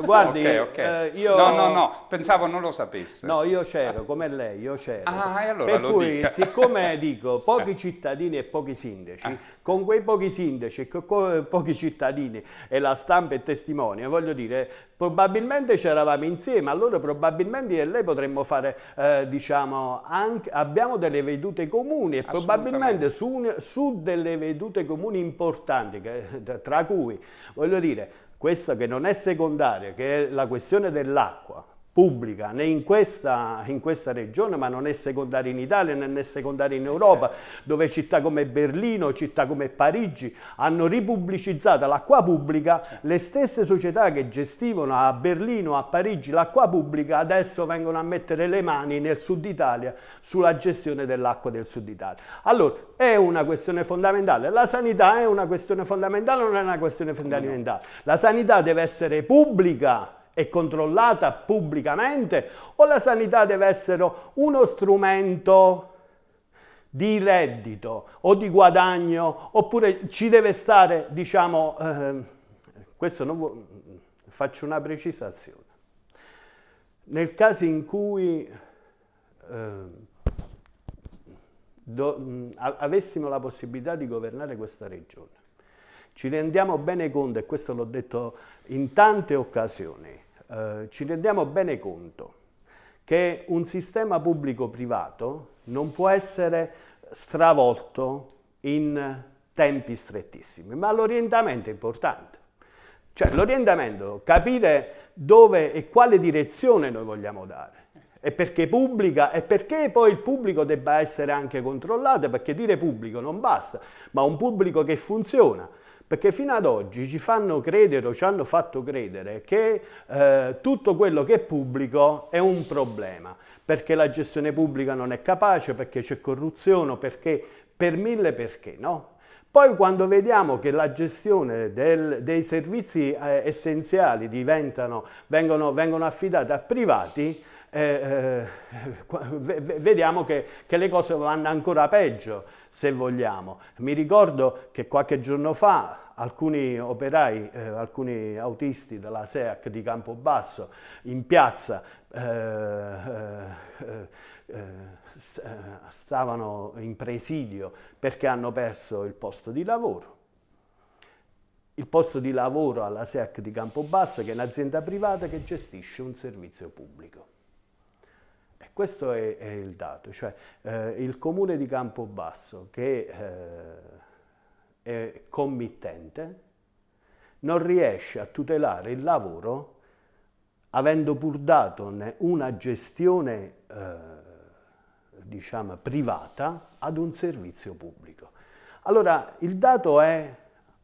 Speaker 3: guardi, okay, okay. Eh, io... No, no, no, pensavo non lo sapesse. No, io c'ero, come lei, io c'ero. Ah, e allora per cui, dica. siccome dico pochi eh. cittadini e pochi sindaci, ah. con quei pochi sindaci e pochi cittadini e la stampa e testimoni, voglio dire, Probabilmente c'eravamo insieme, allora probabilmente io e lei potremmo fare, eh, diciamo, anche, abbiamo delle vedute comuni e probabilmente su, su delle vedute comuni importanti, che, tra cui, voglio dire, questo che non è secondario, che è la questione dell'acqua, pubblica né in questa, in questa, regione, ma non è secondaria in Italia né è secondaria in Europa, dove città come Berlino, città come Parigi hanno ripubblicizzato l'acqua pubblica, le stesse società che gestivano a Berlino, a Parigi l'acqua pubblica adesso vengono a mettere le mani nel sud Italia sulla gestione dell'acqua del sud Italia. Allora, è una questione fondamentale, la sanità è una questione fondamentale, non è una questione fondamentale. La sanità deve essere pubblica, e controllata pubblicamente o la sanità deve essere uno strumento di reddito o di guadagno oppure ci deve stare, diciamo, eh, questo non vuol, faccio una precisazione. Nel caso in cui eh, do, avessimo la possibilità di governare questa regione, ci rendiamo bene conto, e questo l'ho detto in tante occasioni, eh, ci rendiamo bene conto che un sistema pubblico-privato non può essere stravolto in tempi strettissimi, ma l'orientamento è importante. Cioè l'orientamento, capire dove e quale direzione noi vogliamo dare e perché pubblica e perché poi il pubblico debba essere anche controllato, perché dire pubblico non basta, ma un pubblico che funziona, perché fino ad oggi ci fanno credere o ci hanno fatto credere che eh, tutto quello che è pubblico è un problema, perché la gestione pubblica non è capace, perché c'è corruzione, perché per mille perché, no? Poi quando vediamo che la gestione del, dei servizi eh, essenziali vengono, vengono affidati a privati, eh, eh, vediamo che, che, le cose vanno ancora peggio, se vogliamo. Mi ricordo che qualche giorno fa alcuni operai, eh, alcuni autisti della SEAC di Campobasso in piazza eh, eh, eh, eh, stavano in presidio perché hanno perso il posto di lavoro. Il posto di lavoro alla SEAC di Campobasso che è un'azienda privata che gestisce un servizio pubblico. Questo è, è il dato, cioè eh, il comune di Campobasso che eh, è committente non riesce a tutelare il lavoro avendo pur dato una gestione eh, diciamo, privata ad un servizio pubblico. Allora, il dato è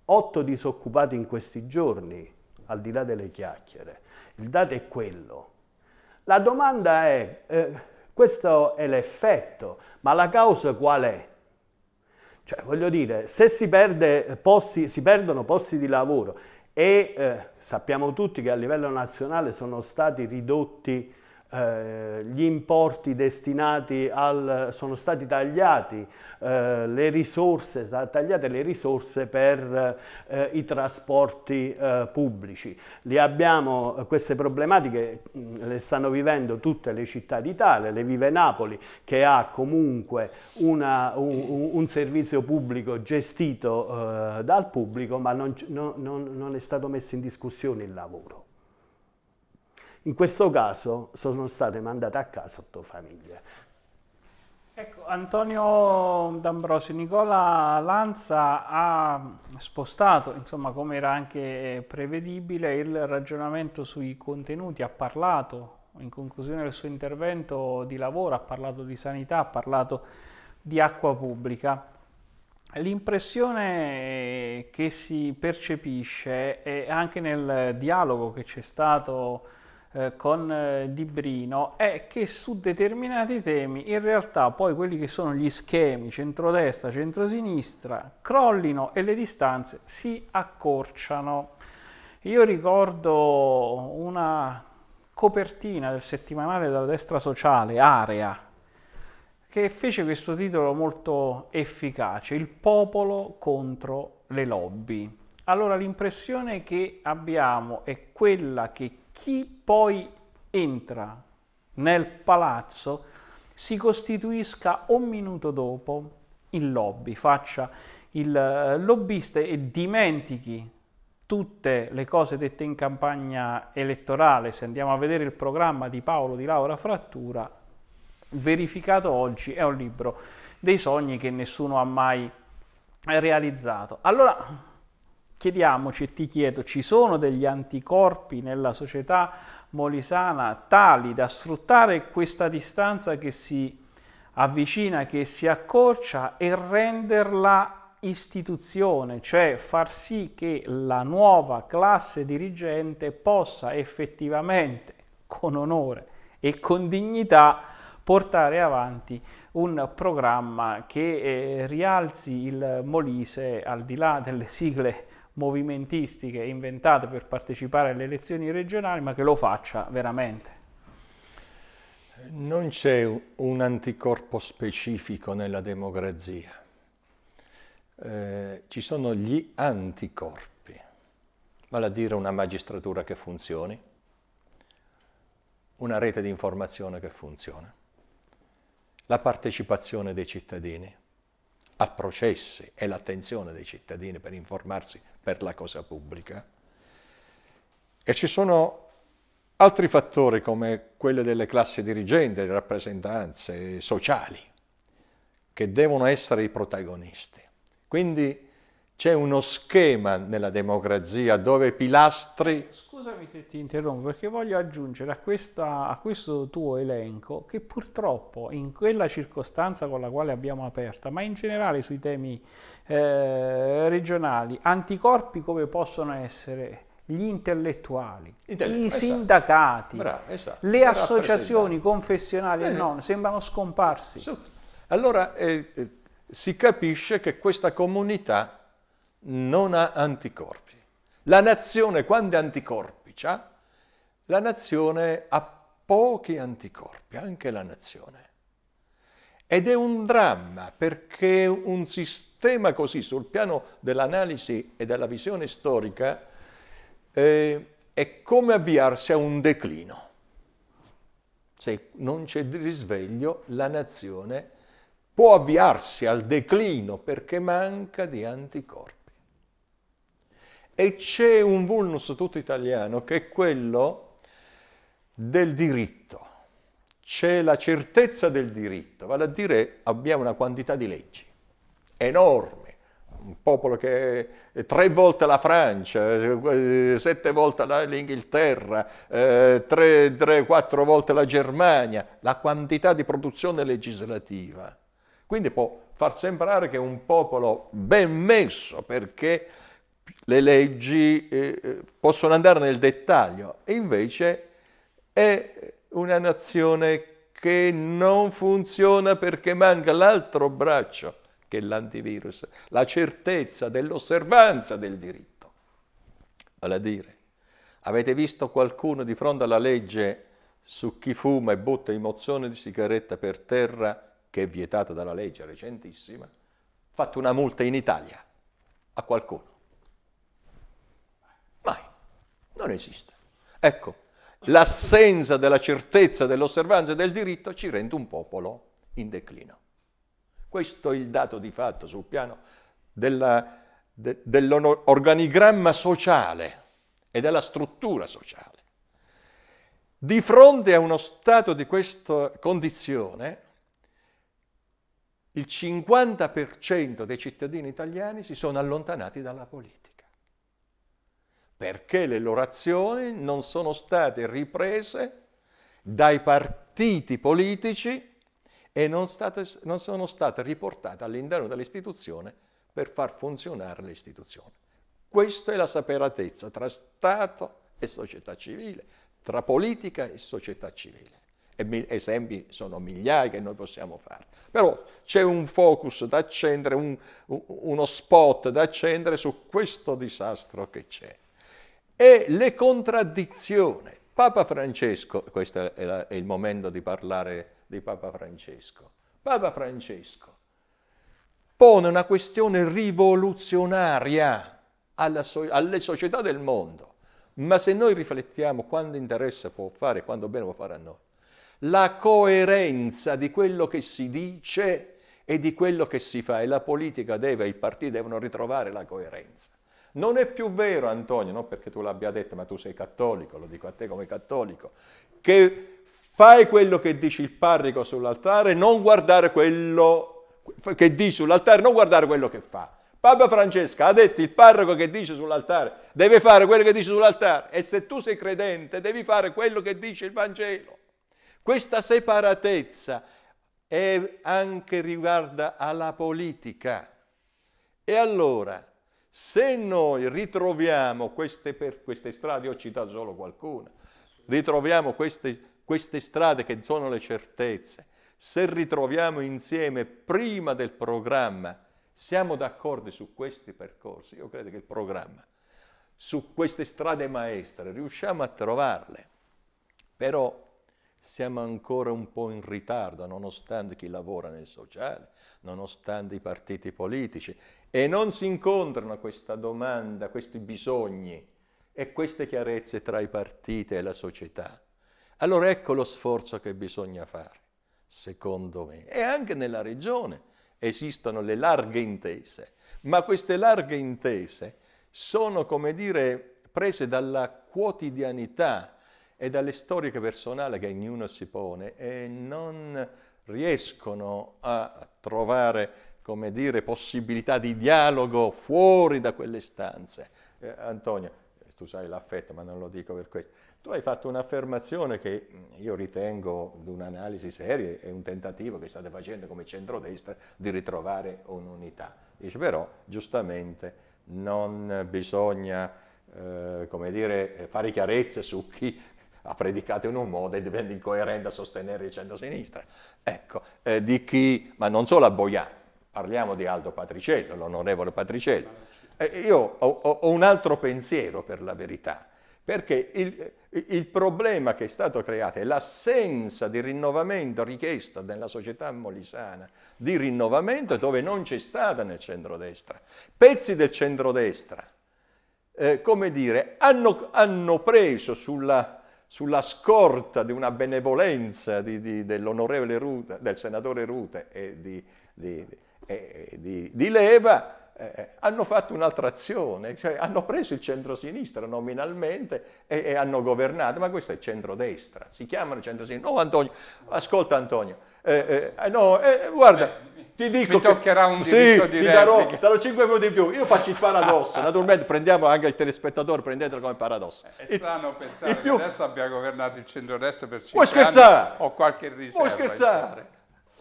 Speaker 3: 8 disoccupati in questi giorni, al di là delle chiacchiere. Il dato è quello. La domanda è, eh, questo è l'effetto, ma la causa qual è? Cioè, voglio dire, se si, perde posti, si perdono posti di lavoro e eh, sappiamo tutti che a livello nazionale sono stati ridotti eh, gli importi destinati al, sono stati tagliati, eh, le risorse, tagliate le risorse per eh, i trasporti eh, pubblici. Abbiamo, eh, queste problematiche le stanno vivendo tutte le città d'Italia, le vive Napoli che ha comunque una, un, un, servizio pubblico gestito dal pubblico ma non, non, non è stato messo in discussione il lavoro. In questo caso sono state mandate a casa otto famiglie.
Speaker 1: Ecco, Antonio D'Ambrosio, Nicola Lanza ha spostato, insomma come era anche prevedibile, il ragionamento sui contenuti, ha parlato in conclusione del suo intervento di lavoro, ha parlato di sanità, ha parlato di acqua pubblica. L'impressione che si percepisce anche nel dialogo che c'è stato eh, con eh, Di Brino è che su determinati temi in realtà poi quelli che sono gli schemi centrodestra, centrosinistra crollino e le distanze si accorciano. Io ricordo una copertina del settimanale della destra sociale, Area, che fece questo titolo molto efficace, Il popolo contro le lobby. Allora l'impressione che abbiamo è quella che chi poi entra nel palazzo si costituisca un minuto dopo in lobby, faccia il eh, lobbista e dimentichi tutte le cose dette in campagna elettorale. Se andiamo a vedere il programma di Paolo di Laura Frattura, verificato oggi, è un libro dei sogni che nessuno ha mai realizzato. Allora, chiediamoci e ti chiedo, ci sono degli anticorpi nella società molisana tali da sfruttare questa distanza che si avvicina, che si accorcia e renderla istituzione, cioè far sì che la nuova classe dirigente possa effettivamente, con onore e con dignità, portare avanti un programma che eh, rialzi il Molise al di là delle sigle movimentistiche inventate per partecipare alle elezioni regionali, ma che lo faccia veramente.
Speaker 4: Non c'è un anticorpo specifico nella democrazia, eh, ci sono gli anticorpi, vale a dire una magistratura che funzioni, una rete di informazione che funziona, la partecipazione dei cittadini a processi e l'attenzione dei cittadini per informarsi per la cosa pubblica. E ci sono altri fattori come quelli delle classi dirigenti, delle rappresentanze sociali, che devono essere i protagonisti. Quindi c'è uno schema nella democrazia dove pilastri...
Speaker 1: Scusami se ti interrompo perché voglio aggiungere a, questa, a questo tuo elenco che purtroppo in quella circostanza con la quale abbiamo aperta, ma in generale sui temi eh, regionali, anticorpi come possono essere gli intellettuali, Intelli- i esatto. sindacati, esatto. Bra- esatto. le Bra- associazioni confessionali
Speaker 4: eh. e non, sembrano scomparsi. Allora eh, eh, si capisce che questa comunità non ha anticorpi. La nazione, quando anticorpi ha? La nazione ha pochi anticorpi, anche la nazione. Ed è un dramma perché un sistema così, sul piano dell'analisi e della visione storica, eh, è come avviarsi a un declino. Se non c'è risveglio, la nazione può avviarsi al declino perché manca di anticorpi. E c'è un vulnus tutto italiano che è quello del diritto. C'è la certezza del diritto, vale a dire abbiamo una quantità di leggi enorme un popolo che è tre volte la Francia, eh, sette volte l'Inghilterra, eh, tre, tre, quattro volte la Germania, la quantità di produzione legislativa. Quindi può far sembrare che è un popolo ben messo perché le leggi eh, eh, possono andare nel dettaglio e invece è una nazione che non funziona perché manca l'altro braccio che è l'antivirus, la certezza dell'osservanza del diritto. Vale a dire, avete visto qualcuno di fronte alla legge su chi fuma e butta in mozzone di sigaretta per terra, che è vietata dalla legge recentissima, fatto una multa in Italia a qualcuno? Non esiste. Ecco, l'assenza della certezza dell'osservanza del diritto ci rende un popolo in declino. Questo è il dato di fatto sul piano della, de, dell'organigramma sociale e della struttura sociale. Di fronte a uno stato di questa condizione, il 50% dei cittadini italiani si sono allontanati dalla politica perché le loro azioni non sono state riprese dai partiti politici e non, state, non sono state riportate all'interno dell'istituzione per far funzionare l'istituzione. Questa è la saperatezza tra Stato e società civile, tra politica e società civile. E esempi sono migliaia che noi possiamo fare. Però c'è un focus da accendere, un, uno spot da accendere su questo disastro che c'è e le contraddizioni. Papa Francesco, questo è, la, è il momento di parlare di Papa Francesco, Papa Francesco pone una questione rivoluzionaria so, alle società del mondo, ma se noi riflettiamo quando interessa può fare, quando bene può fare a noi, la coerenza di quello che si dice e di quello che si fa e la politica deve, i partiti devono ritrovare la coerenza. Non è più vero, Antonio, non perché tu l'abbia detto, ma tu sei cattolico, lo dico a te come cattolico, che fai quello che dice il parroco sull'altare, non guardare quello che dice sull'altare, non guardare quello che fa. Papa Francesca ha detto il parroco che dice sull'altare deve fare quello che dice sull'altare e se tu sei credente devi fare quello che dice il Vangelo. Questa separatezza è anche riguarda alla politica. E allora se noi ritroviamo queste, per, queste strade, ho citato solo qualcuna, ritroviamo queste, queste strade che sono le certezze, se ritroviamo insieme prima del programma, siamo d'accordo su questi percorsi, io credo che il programma, su queste strade maestre, riusciamo a trovarle, però siamo ancora un po' in ritardo, nonostante chi lavora nel sociale, nonostante i partiti politici e non si incontrano questa domanda, questi bisogni e queste chiarezze tra i partiti e la società. Allora ecco lo sforzo che bisogna fare, secondo me. E anche nella regione esistono le larghe intese, ma queste larghe intese sono, come dire, prese dalla quotidianità e dalle storiche personali che ognuno si pone e non riescono a trovare come dire, possibilità di dialogo fuori da quelle stanze. Eh, Antonio, eh, tu sai l'affetto, ma non lo dico per questo. Tu hai fatto un'affermazione che mm, io ritengo di un'analisi seria e un tentativo che state facendo come centrodestra di ritrovare un'unità. Dice però, giustamente, non bisogna, eh, come dire, eh, fare chiarezze su chi ha predicato in un modo e diventa incoerente a sostenere il centro-sinistra. Ecco, eh, di chi, ma non solo a Boià, Parliamo di Aldo Patriciello, l'onorevole Patriciello. Eh, io ho, ho, un altro pensiero per la verità, perché il, il problema che è stato creato è l'assenza di rinnovamento richiesta nella società molisana, di rinnovamento dove non c'è stata nel centrodestra. Pezzi del centrodestra, eh, come dire, hanno, hanno preso sulla sulla scorta di una benevolenza di, di, dell'onorevole Rute, del senatore Rute e di, di eh, di, di, leva eh, hanno fatto un'altra azione, cioè hanno preso il centrosinistra nominalmente e, e, hanno governato, ma questo è centrodestra, si chiamano centrosinistra. No oh, Antonio, ascolta Antonio, eh, eh no, eh, guarda ti dico mi toccherà
Speaker 2: un sì, di ti darò, darò,
Speaker 4: 5 minuti in più. Io faccio il paradosso. Naturalmente prendiamo anche il telespettatore, prendetelo come paradosso. È,
Speaker 2: è strano pensare che più... adesso abbia governato il centrodestra per 5 Puoi anni. scherzare? Ho qualche riserva. Puoi scherzare?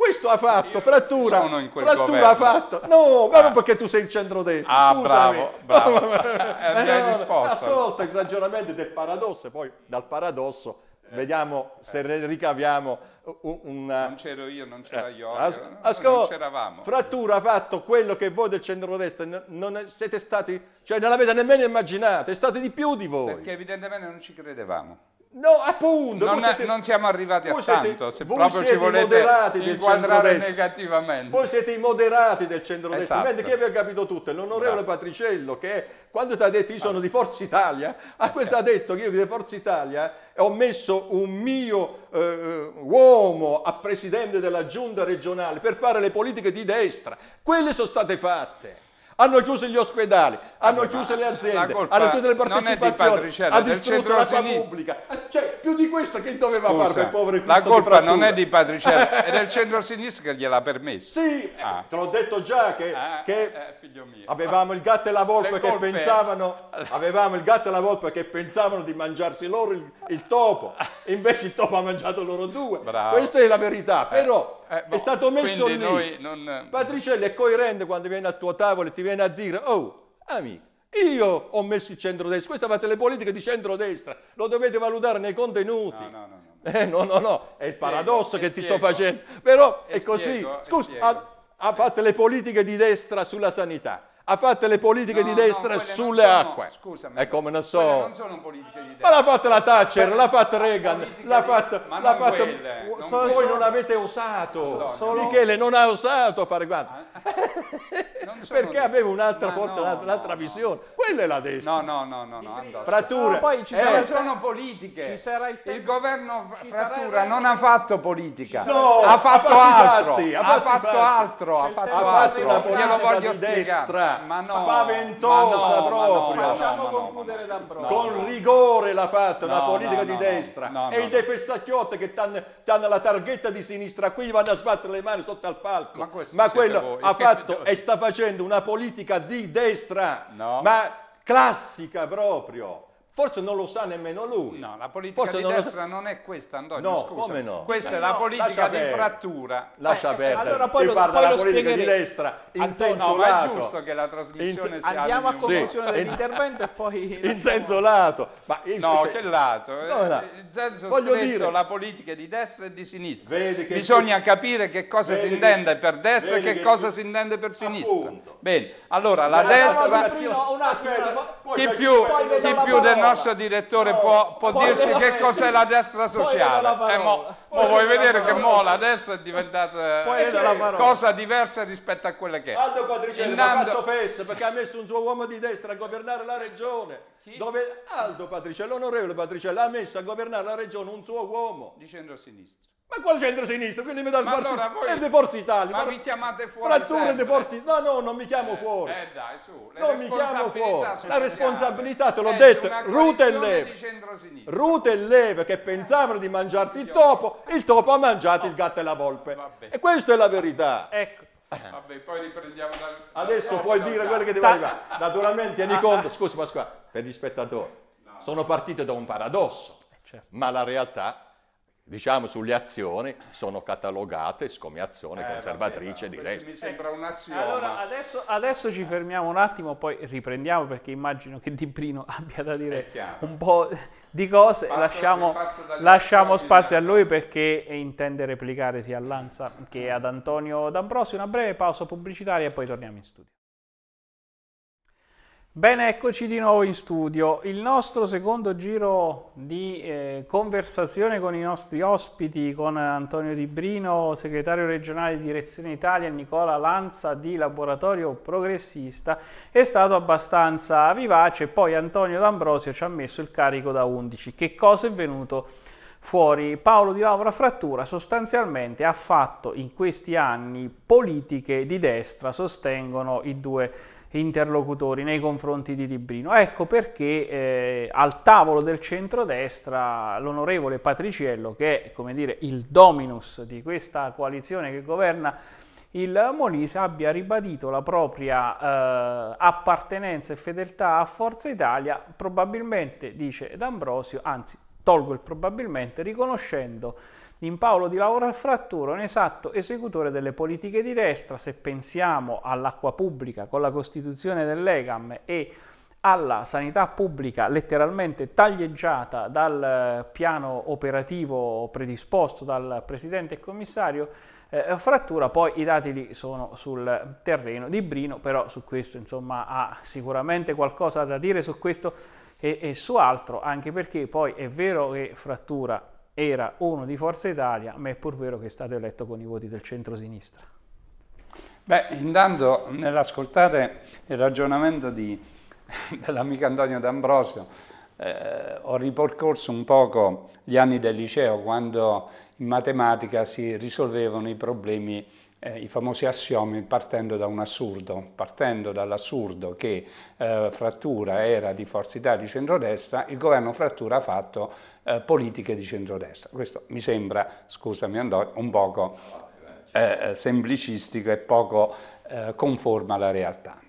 Speaker 4: Questo ha fatto, Io frattura, sono in quel frattura governo. ha fatto. No, ma ah. non perché tu sei il centrodestra, ah, scusami. bravo, bravo. eh, no, eh, eh, eh, ascolta il ragionamento del paradosso e poi dal paradosso eh, vediamo eh. se ricaviamo una... Non c'ero io, non c'era eh,
Speaker 2: Iorio, as- ascolta,
Speaker 4: Frattura ha fatto quello che voi del centrodestra n- non siete stati, cioè non l'avete nemmeno immaginato, è stato di più di voi. Perché evidentemente non ci
Speaker 2: credevamo.
Speaker 4: No, appunto. Non, siete, non,
Speaker 2: siamo arrivati a siete, tanto, se proprio ci volete inquadrare negativamente. Voi siete
Speaker 4: i moderati del centrodestra, esatto. mentre chi aveva capito tutto? L'onorevole no. Esatto. Patriciello che quando ti ha detto io sono di Forza Italia, a quel ti ha detto che io di Forza Italia eh, ho messo un mio eh, eh, uomo a presidente della giunta regionale per fare le politiche di destra. Quelle sono state fatte hanno chiuso gli ospedali, hanno chiuso le aziende, hanno chiuso le partecipazioni, ha distrutto la pubblica. Cioè, più di questo che doveva Scusa, fare per povero Cristo La colpa non è di Patriciello, è del centro-sinistra che gliel'ha permesso. Sì, ah. Eh, te l'ho detto già che, ah, che eh, eh, avevamo il gatto e la volpe che pensavano avevamo il gatto e la volpe che pensavano di mangiarsi loro il, il topo, invece il topo ha mangiato loro due. Bravo. Questa è la verità, però eh, boh, è stato messo lì. Noi non... Patricielli è coerente quando viene a tuo tavolo e ti viene a dire, oh, amico, io ho messo il centrodestra, questa fate le politiche di centrodestra, lo dovete valutare nei contenuti. No, no, no. no, eh, no, no, no. è il paradosso spiego, che ti spiego. sto facendo, però è, è spiego, così. Scusa, ha, ha fatto le politiche di destra sulla sanità ha fatto le politiche no, di destra no, sulle sono, acque. Scusami, è come non so. Non sono politiche di destra. Ma l'ha fatta la Thatcher, l'ha fatta Reagan, l'ha fatta. Ma l'ha non fatta non so, voi non avete osato. So, Michele non ha osato fare quanto. Perché aveva un'altra forza, no, un'altra, un'altra visione. Quella è la destra. No,
Speaker 2: no, no, no, Fratture. poi ci eh, sono politiche. Sarà il, il, governo frattura non ha
Speaker 4: fatto politica.
Speaker 2: ha fatto altro. Ha fatto altro, ha fatto altro. politica di destra ma no, spaventosa no, proprio. Facciamo
Speaker 4: concludere da Brosa. Con rigore l'ha fatta una politica di destra. e i dei fessacchiotti che hanno la targhetta di sinistra qui vanno a sbattere le mani sotto al palco. Ma, ma quello ha fatto e sta facendo una politica di destra. Ma classica proprio Forse non lo sa nemmeno lui. No, la politica Forse di non destra
Speaker 2: non è questa, Antonio, no, scusa. Come no? Questa no, è la politica di perdere. frattura.
Speaker 4: Lascia eh, perdere, allora poi lo, parla poi la politica spiegherei. di destra in senso no, lato. ma è giusto che la trasmissione in, sia Andiamo a conclusione sì.
Speaker 2: dell'intervento e poi...
Speaker 1: In senso
Speaker 4: lato. Ma in no, queste... che lato? No, no. In senso Voglio dire. la
Speaker 2: politica di destra e di sinistra. Vedi che Bisogna tu... capire che cosa si intende per destra e che, cosa si intende per sinistra. Bene, allora la destra...
Speaker 4: Chi più del nostro
Speaker 2: direttore può, oh, può dirci che cos'è la destra sociale. La eh, mo, mo vuoi vedere che mo la destra è diventata eh, cosa diversa rispetto a quella che è. Aldo Patriciello Innando... ha fatto
Speaker 4: festa perché ha messo un suo uomo di destra a governare la regione. Chi? Dove Aldo Patriciello, l'onorevole Patriciello, ha messo a governare la regione un suo uomo. Di centro-sinistra. Ma quale centro-sinistra? Quindi mi dà il partito allora voi... è Forza Italia. Ma, ma vi chiamate
Speaker 2: fuori Fratture di Forza
Speaker 4: Italia. No, no, non mi chiamo eh, fuori. Eh, dai, su. Le non mi chiamo fuori. La responsabilità, te l'ho eh, detto, Rute e Leve. Rute e Leve che pensavano di mangiarsi il topo, il topo ha mangiato il gatto e la volpe. Vabbè. E questa è la verità.
Speaker 2: Ecco. Vabbè, poi riprendiamo dal...
Speaker 4: Adesso puoi da dire quello che devi va arrivare. Naturalmente, tieni conto, scusi Pasquale, per gli spettatori, no. sono partito da un paradosso, eh, certo. ma la realtà diciamo sulle azioni sono catalogate come azione eh, conservatrice vabbè, di destra. Mi
Speaker 2: sembra un eh, assioma. Allora, adesso,
Speaker 1: adesso, ci fermiamo un attimo, poi riprendiamo perché immagino che Di Brino abbia da dire un po' di cose. Parto, lasciamo,
Speaker 2: lasciamo spazio a
Speaker 1: lui perché intende replicare sia a Lanza che ad Antonio D'Ambrosio. Una breve pausa pubblicitaria e poi torniamo in studio. Bene, eccoci di nuovo in studio. Il nostro secondo giro di eh, conversazione con i nostri ospiti, con Antonio Di Brino, segretario regionale di Direzione Italia, e Nicola Lanza di Laboratorio Progressista, è stato abbastanza vivace. Poi Antonio D'Ambrosio ci ha messo il carico da 11. Che cosa è venuto fuori? Paolo Di Laura Frattura sostanzialmente ha fatto in questi anni politiche di destra, sostengono i due interlocutori nei confronti di Tibrino. Ecco perché eh, al tavolo del centrodestra l'onorevole Patriciello, che è come dire, il dominus di questa coalizione che governa il Molise, abbia ribadito la propria eh, appartenenza e fedeltà a Forza Italia, probabilmente, dice D'Ambrosio, anzi tolgo il probabilmente, riconoscendo Paolo Di Laura Frattura, un esatto esecutore delle politiche di destra, se pensiamo all'acqua pubblica con la costituzione dell'EGAM e alla sanità pubblica letteralmente taglieggiata dal eh, piano operativo predisposto dal Presidente e Commissario, eh, frattura, poi i dati lì sono sul terreno di Brino, però su questo insomma ha sicuramente qualcosa da dire su questo e, e su altro, anche perché poi è vero che frattura era uno di Forza Italia, ma è pur vero che è stato eletto con i voti del centro-sinistra.
Speaker 2: Beh, intanto nell'ascoltare il ragionamento di, dell'amico Antonio D'Ambrosio eh, ho ripercorso un poco gli anni del liceo quando in matematica si risolvevano i problemi eh, i famosi assiomi partendo da un assurdo, partendo dall'assurdo che eh, Frattura era di Forza Italia di centrodestra, il governo Frattura ha fatto eh, politiche di centrodestra. Questo mi sembra, scusami Andò, un poco eh, eh, semplicistico e poco eh, conforme alla realtà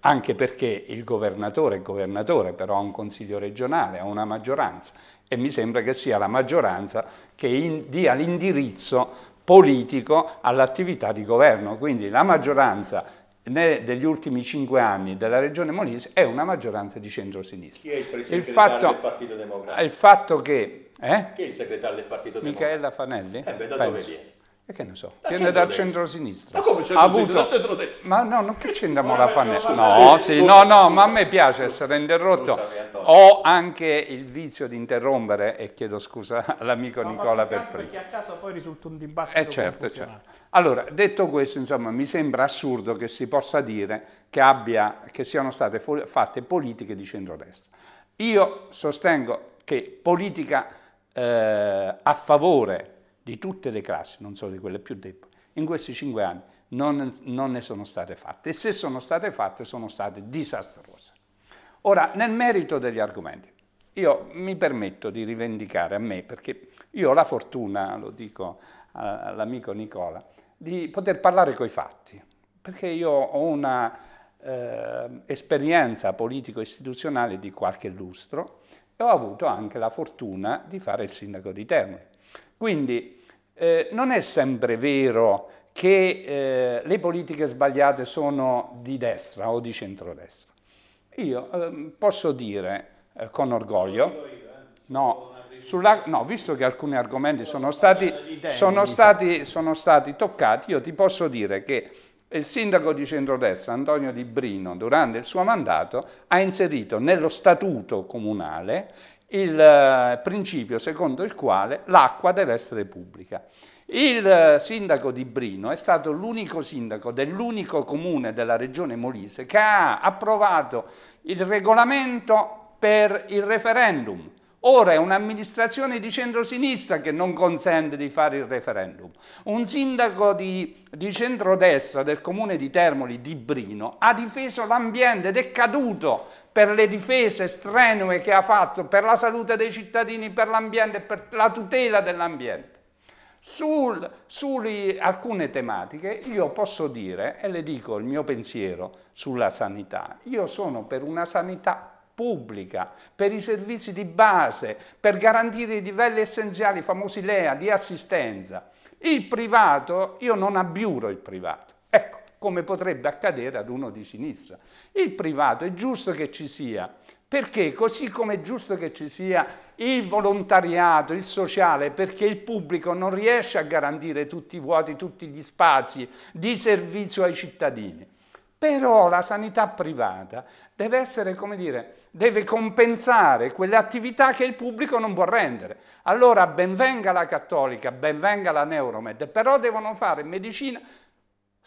Speaker 2: anche perché il governatore è governatore, però ha un consiglio regionale, ha una maggioranza e mi sembra che sia la maggioranza che in, dia l'indirizzo politico all'attività di governo. Quindi la maggioranza degli ultimi cinque anni della regione Molise è una maggioranza di centro-sinistra. Chi è il presidente del
Speaker 4: Partito Democratico?
Speaker 2: Il fatto che... Eh? Chi è il segretario del Partito Democratico? Michela Fanelli? Eh beh, da Penso. dove viene? E che ne so, viene dal centro-sinistra. Ma come c'è sinistra Avuto... Dal centro-destra? Ma no, non che c'entriamo la fanessa? No, sì, no, no, ma a me piace essere interrotto. Ho anche il vizio di interrompere e chiedo scusa all'amico no, Nicola per prima. Perché a
Speaker 1: caso poi risulta un dibattito eh, certo, certo.
Speaker 2: Allora, detto questo, insomma, mi sembra assurdo che si possa dire che, abbia, che siano state fatte politiche di centro-destra. Io sostengo che politica eh, a favore di tutte le classi, non solo di quelle più deboli, in questi cinque anni non, non ne sono state fatte e se sono state fatte sono state disastrose. Ora, nel merito degli argomenti, io mi permetto di rivendicare a me, perché io ho la fortuna, lo dico all'amico Nicola, di poter parlare coi fatti, perché io ho una eh, esperienza politico-istituzionale di qualche lustro e ho avuto anche la fortuna di fare il sindaco di Termoli. Quindi eh, non è sempre vero che eh, le politiche sbagliate sono di destra o di centrodestra. Io eh, posso dire eh, con orgoglio, eh? no, sulla, no, visto che alcuni argomenti sono stati, sono, stati, sono stati toccati, io ti posso dire che il sindaco di centrodestra Antonio Di Brino durante il suo mandato ha inserito nello statuto comunale il eh, principio secondo il quale l'acqua deve essere pubblica. Il eh, sindaco di Brino è stato l'unico sindaco dell'unico comune della regione Molise che ha approvato il regolamento per il referendum. Ora è un'amministrazione di centrosinistra che non consente di fare il referendum. Un sindaco di, di centrodestra del comune di Termoli, di Brino, ha difeso l'ambiente ed è caduto per le difese strenue che ha fatto per la salute dei cittadini, per l'ambiente, per la tutela dell'ambiente. Su alcune tematiche io posso dire, e le dico il mio pensiero sulla sanità, io sono per una sanità pubblica, per i servizi di base, per garantire i livelli essenziali, i famosi LEA, di assistenza. Il privato, io non abbiuro il privato, come potrebbe accadere ad uno di sinistra. Il privato è giusto che ci sia, perché così come è giusto che ci sia il volontariato, il sociale, perché il pubblico non riesce a garantire tutti i vuoti, tutti gli spazi di servizio ai cittadini. Però la sanità privata deve essere, come dire, deve compensare quelle attività che il pubblico non può rendere. Allora benvenga la cattolica, benvenga la Neuromed, però devono fare medicina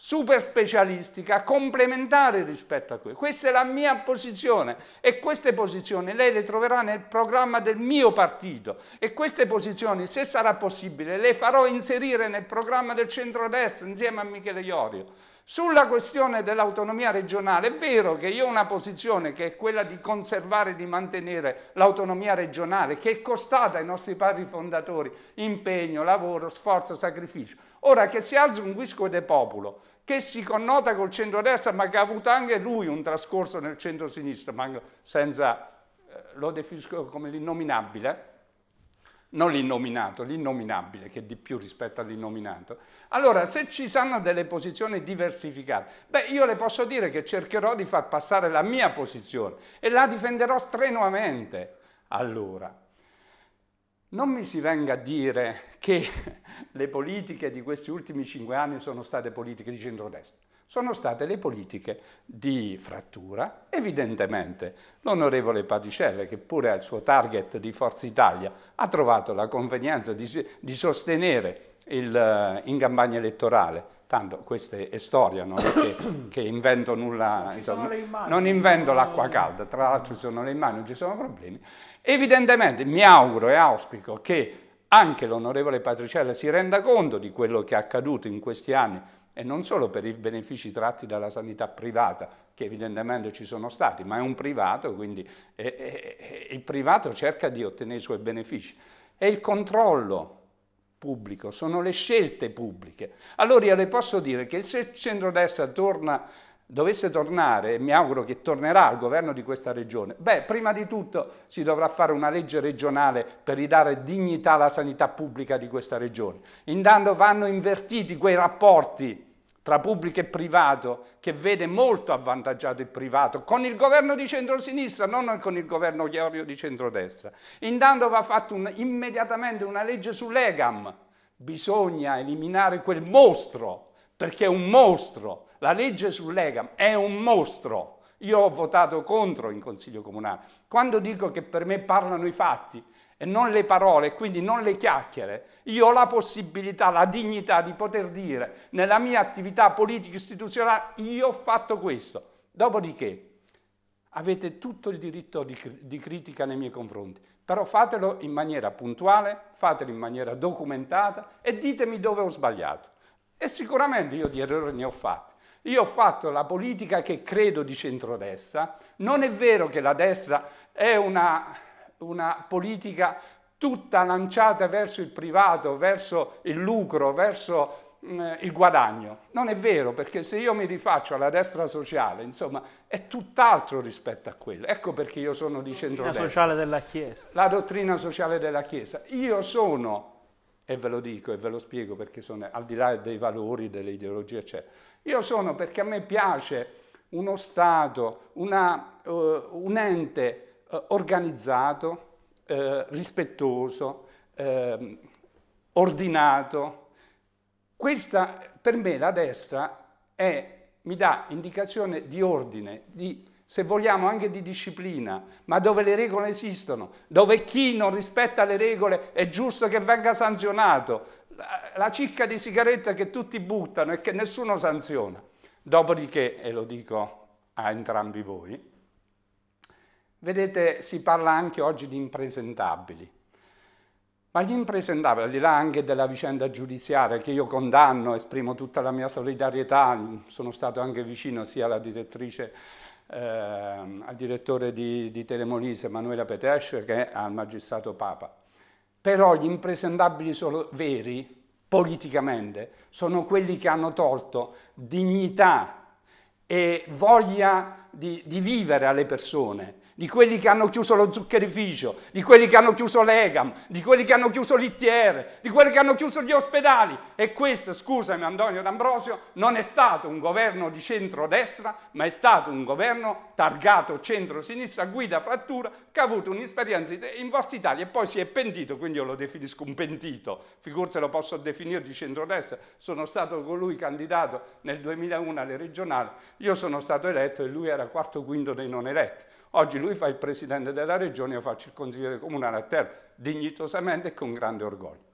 Speaker 2: super specialistica, complementare rispetto a questo. Questa è la mia posizione e queste posizioni lei le troverà nel programma del mio partito e queste posizioni, se sarà possibile, le farò inserire nel programma del centrodestra insieme a Michele Iorio. Sulla questione dell'autonomia regionale, è vero che io ho una posizione che è quella di conservare e di mantenere l'autonomia regionale, che è costata ai nostri padri fondatori impegno, lavoro, sforzo, sacrificio. Ora che si alza un guisco de popolo, che si connota col centro-destra, ma che ha avuto anche lui un trascorso nel centro-sinistra, ma senza, eh, lo definisco come l'innominabile, non l'innominato, l'innominabile, che è di più rispetto all'innominato. Allora, se ci saranno delle posizioni diversificate, beh, io le posso dire che cercherò di far passare la mia posizione e la difenderò strenuamente. Allora, non mi si venga a dire che le politiche di questi ultimi cinque anni sono state politiche di centrodestra, sono state le politiche di frattura. Evidentemente l'onorevole Padicella, che pure è il suo target di Forza Italia, ha trovato la convenienza di, di sostenere il, eh, in campagna elettorale tanto questa è storia, non è che, che invento nulla, insomma, non invento l'acqua calda, tra l'altro ci sono le immagini, non ci sono problemi. Evidentemente mi auguro e auspico che anche l'onorevole Patriciella si renda conto di quello che è accaduto in questi anni e non solo per i benefici tratti dalla sanità privata, che evidentemente ci sono stati, ma è un privato, quindi è, è, è, il privato cerca di ottenere i suoi benefici. È il controllo pubblico, sono le scelte pubbliche. Allora io le posso dire che se il centrodestra torna dovesse tornare, e mi auguro che tornerà al governo di questa regione, beh, prima di tutto si dovrà fare una legge regionale per ridare dignità alla sanità pubblica di questa regione. Intanto vanno invertiti quei rapporti tra pubblico e privato che vede molto avvantaggiato il privato con il governo di centrosinistra, non con il governo chiorio di centrodestra. Intanto va fatta un, immediatamente una legge sull'EGAM. Bisogna eliminare quel mostro, perché è un mostro la legge sull'EGAM è un mostro. Io ho votato contro in Consiglio Comunale. Quando dico che per me parlano i fatti e non le parole, quindi non le chiacchiere, io ho la possibilità, la dignità di poter dire nella mia attività politica istituzionale io ho fatto questo. Dopodiché avete tutto il diritto di, di critica nei miei confronti, però fatelo in maniera puntuale, fatelo in maniera documentata e ditemi dove ho sbagliato. E sicuramente io di errore ne ho fatti. Io ho fatto la politica che credo di centrodestra, non è vero che la destra è una, una politica tutta lanciata verso il privato, verso il lucro, verso mh, eh, il guadagno. Non è vero, perché se io mi rifaccio alla destra sociale, insomma, è tutt'altro rispetto a quello. Ecco perché io sono di centrodestra. La dottrina sociale della Chiesa. La dottrina sociale della Chiesa. Io sono, e ve lo dico e ve lo spiego perché sono al di là dei valori, delle ideologie, eccetera. Io sono perché a me piace uno Stato, una, uh, un ente uh, organizzato, uh, rispettoso, ordinato. Questa per me la destra è, mi dà indicazione di ordine, di, se vogliamo anche di disciplina, ma dove le regole esistono, dove chi non rispetta le regole è giusto che venga sanzionato, la cicca di sigaretta che tutti buttano e che nessuno sanziona. Dopodiché, e lo dico a entrambi voi, vedete, si parla anche oggi di impresentabili. Ma gli impresentabili, al di là anche della vicenda giudiziaria, che io condanno, esprimo tutta la mia solidarietà, sono stato anche vicino sia alla direttrice, eh, al direttore di, di Telemonise, Emanuela Petesce, che al magistrato Papa. Però gli impresentabili sono veri, politicamente, sono quelli che hanno tolto dignità e voglia di, di vivere alle persone, di quelli che hanno chiuso lo zuccherificio, di quelli che hanno chiuso l'EGAM, di quelli che hanno chiuso l'ITR, di quelli che hanno chiuso gli ospedali. E questo, scusami Antonio D'Ambrosio, non è stato un governo di centrodestra, ma è stato un governo targato centro-sinistra, guida frattura, che ha avuto un'esperienza in Forza Italia e poi si è pentito, quindi io lo definisco un pentito, figurse lo posso definire di centrodestra, sono stato con lui candidato nel 2001 alle regionali, io sono stato eletto e lui era quarto quinto dei non eletti. Oggi lui fa il presidente della regione, io faccio il consigliere comunale a Terra, dignitosamente e con grande orgoglio.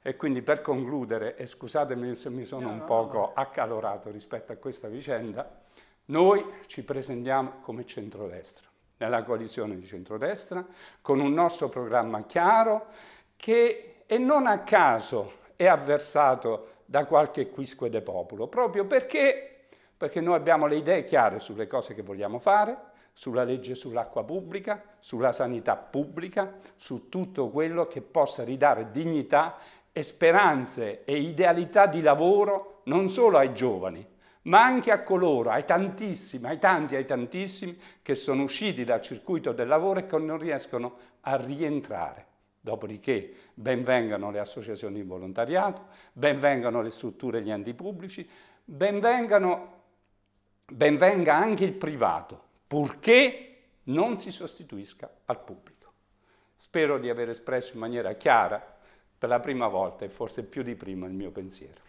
Speaker 2: E quindi per concludere, e scusatemi se mi sono no, un no, poco no. accalorato rispetto a questa vicenda, noi ci presentiamo come centrodestra, nella coalizione di centrodestra, con un nostro programma chiaro che, e non a caso, è avversato da qualche quisque de popolo, proprio perché, perché noi abbiamo le idee chiare sulle cose che vogliamo fare, sulla legge sull'acqua pubblica, sulla sanità pubblica, su tutto quello che possa ridare dignità e speranze e idealità di lavoro non solo ai giovani, ma anche a coloro, ai tantissimi, ai tanti, ai tantissimi che sono usciti dal circuito del lavoro e che non riescono a rientrare. Dopodiché benvengano le associazioni di volontariato, benvengano le strutture e gli enti pubblici, benvengano, benvenga anche il privato, purché non si sostituisca al pubblico. Spero di aver espresso in maniera chiara per la prima volta e forse più di prima il mio pensiero,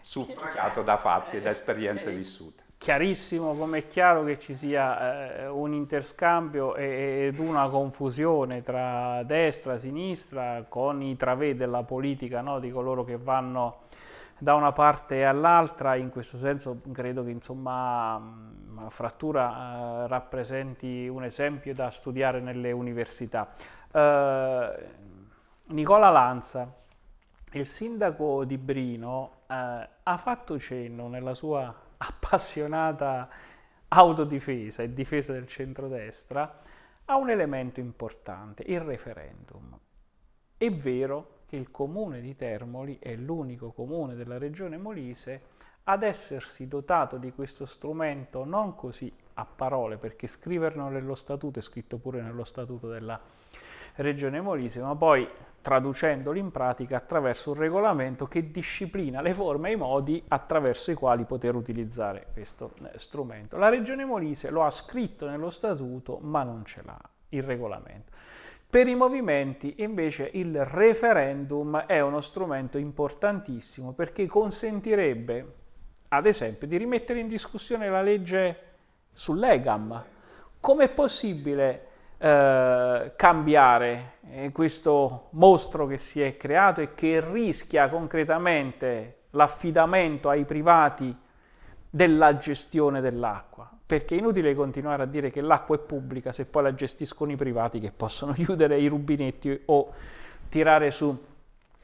Speaker 2: supportato da fatti e da esperienze vissute. Chiarissimo, come è chiaro che ci
Speaker 1: sia eh, un interscambio ed una confusione tra destra e sinistra con i travè della politica, no? di coloro che vanno da una parte all'altra, in questo senso credo che insomma mm, Frattura eh, rappresenti un esempio da studiare nelle università. Eh, Nicola Lanza, il sindaco di Brino, eh, ha fatto cenno nella sua appassionata autodifesa e difesa del centrodestra a un elemento importante, il referendum. È vero che il comune di Termoli è l'unico comune della regione Molise ad essersi dotato di questo strumento non così a parole, perché scriverlo nello statuto è scritto pure nello statuto della regione Molise, ma poi traducendolo in pratica attraverso un regolamento che disciplina le forme e i modi attraverso i quali poter utilizzare questo eh, strumento. La regione Molise lo ha scritto nello statuto, ma non ce l'ha il regolamento. Per i movimenti invece il referendum è uno strumento importantissimo perché consentirebbe, ad esempio, di rimettere in discussione la legge sull'EGAM. Com'è possibile eh, cambiare eh, questo mostro che si è creato e che rischia concretamente l'affidamento ai privati della gestione dell'acqua? perché è inutile continuare a dire che l'acqua è pubblica se poi la gestiscono i privati che possono chiudere i rubinetti o tirare su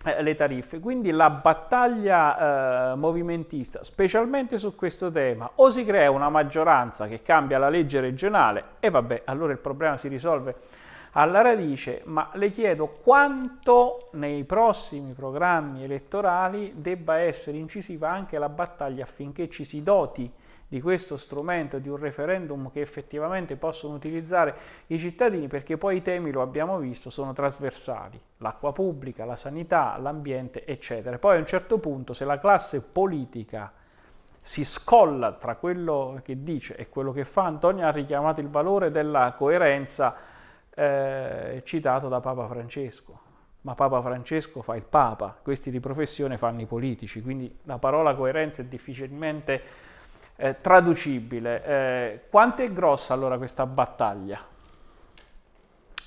Speaker 1: eh, le tariffe. Quindi la battaglia eh, movimentista, specialmente su questo tema, o si crea una maggioranza che cambia la legge regionale e vabbè, allora il problema si risolve alla radice, ma le chiedo quanto nei prossimi programmi elettorali debba essere incisiva anche la battaglia affinché ci si doti di questo strumento, di un referendum che effettivamente possono utilizzare i cittadini perché poi i temi, lo abbiamo visto, sono trasversali, l'acqua pubblica, la sanità, l'ambiente, eccetera. Poi a un certo punto se la classe politica si scolla tra quello che dice e quello che fa, Antonio ha richiamato il valore della coerenza eh, citato da Papa Francesco ma Papa Francesco fa il Papa, questi di professione fanno i politici, quindi la parola coerenza è difficilmente eh, traducibile. Eh, quanto è grossa allora questa battaglia?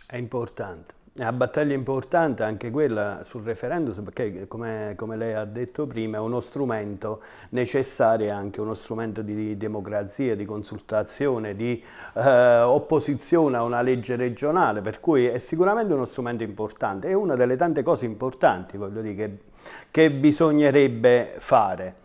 Speaker 3: È importante. È una battaglia importante anche quella sul referendum, perché come, come, lei ha detto prima è uno strumento necessario, anche uno strumento di democrazia, di consultazione, di eh, opposizione a una legge regionale, per cui è sicuramente uno strumento importante, è una delle tante cose importanti, voglio dire, che, che bisognerebbe fare.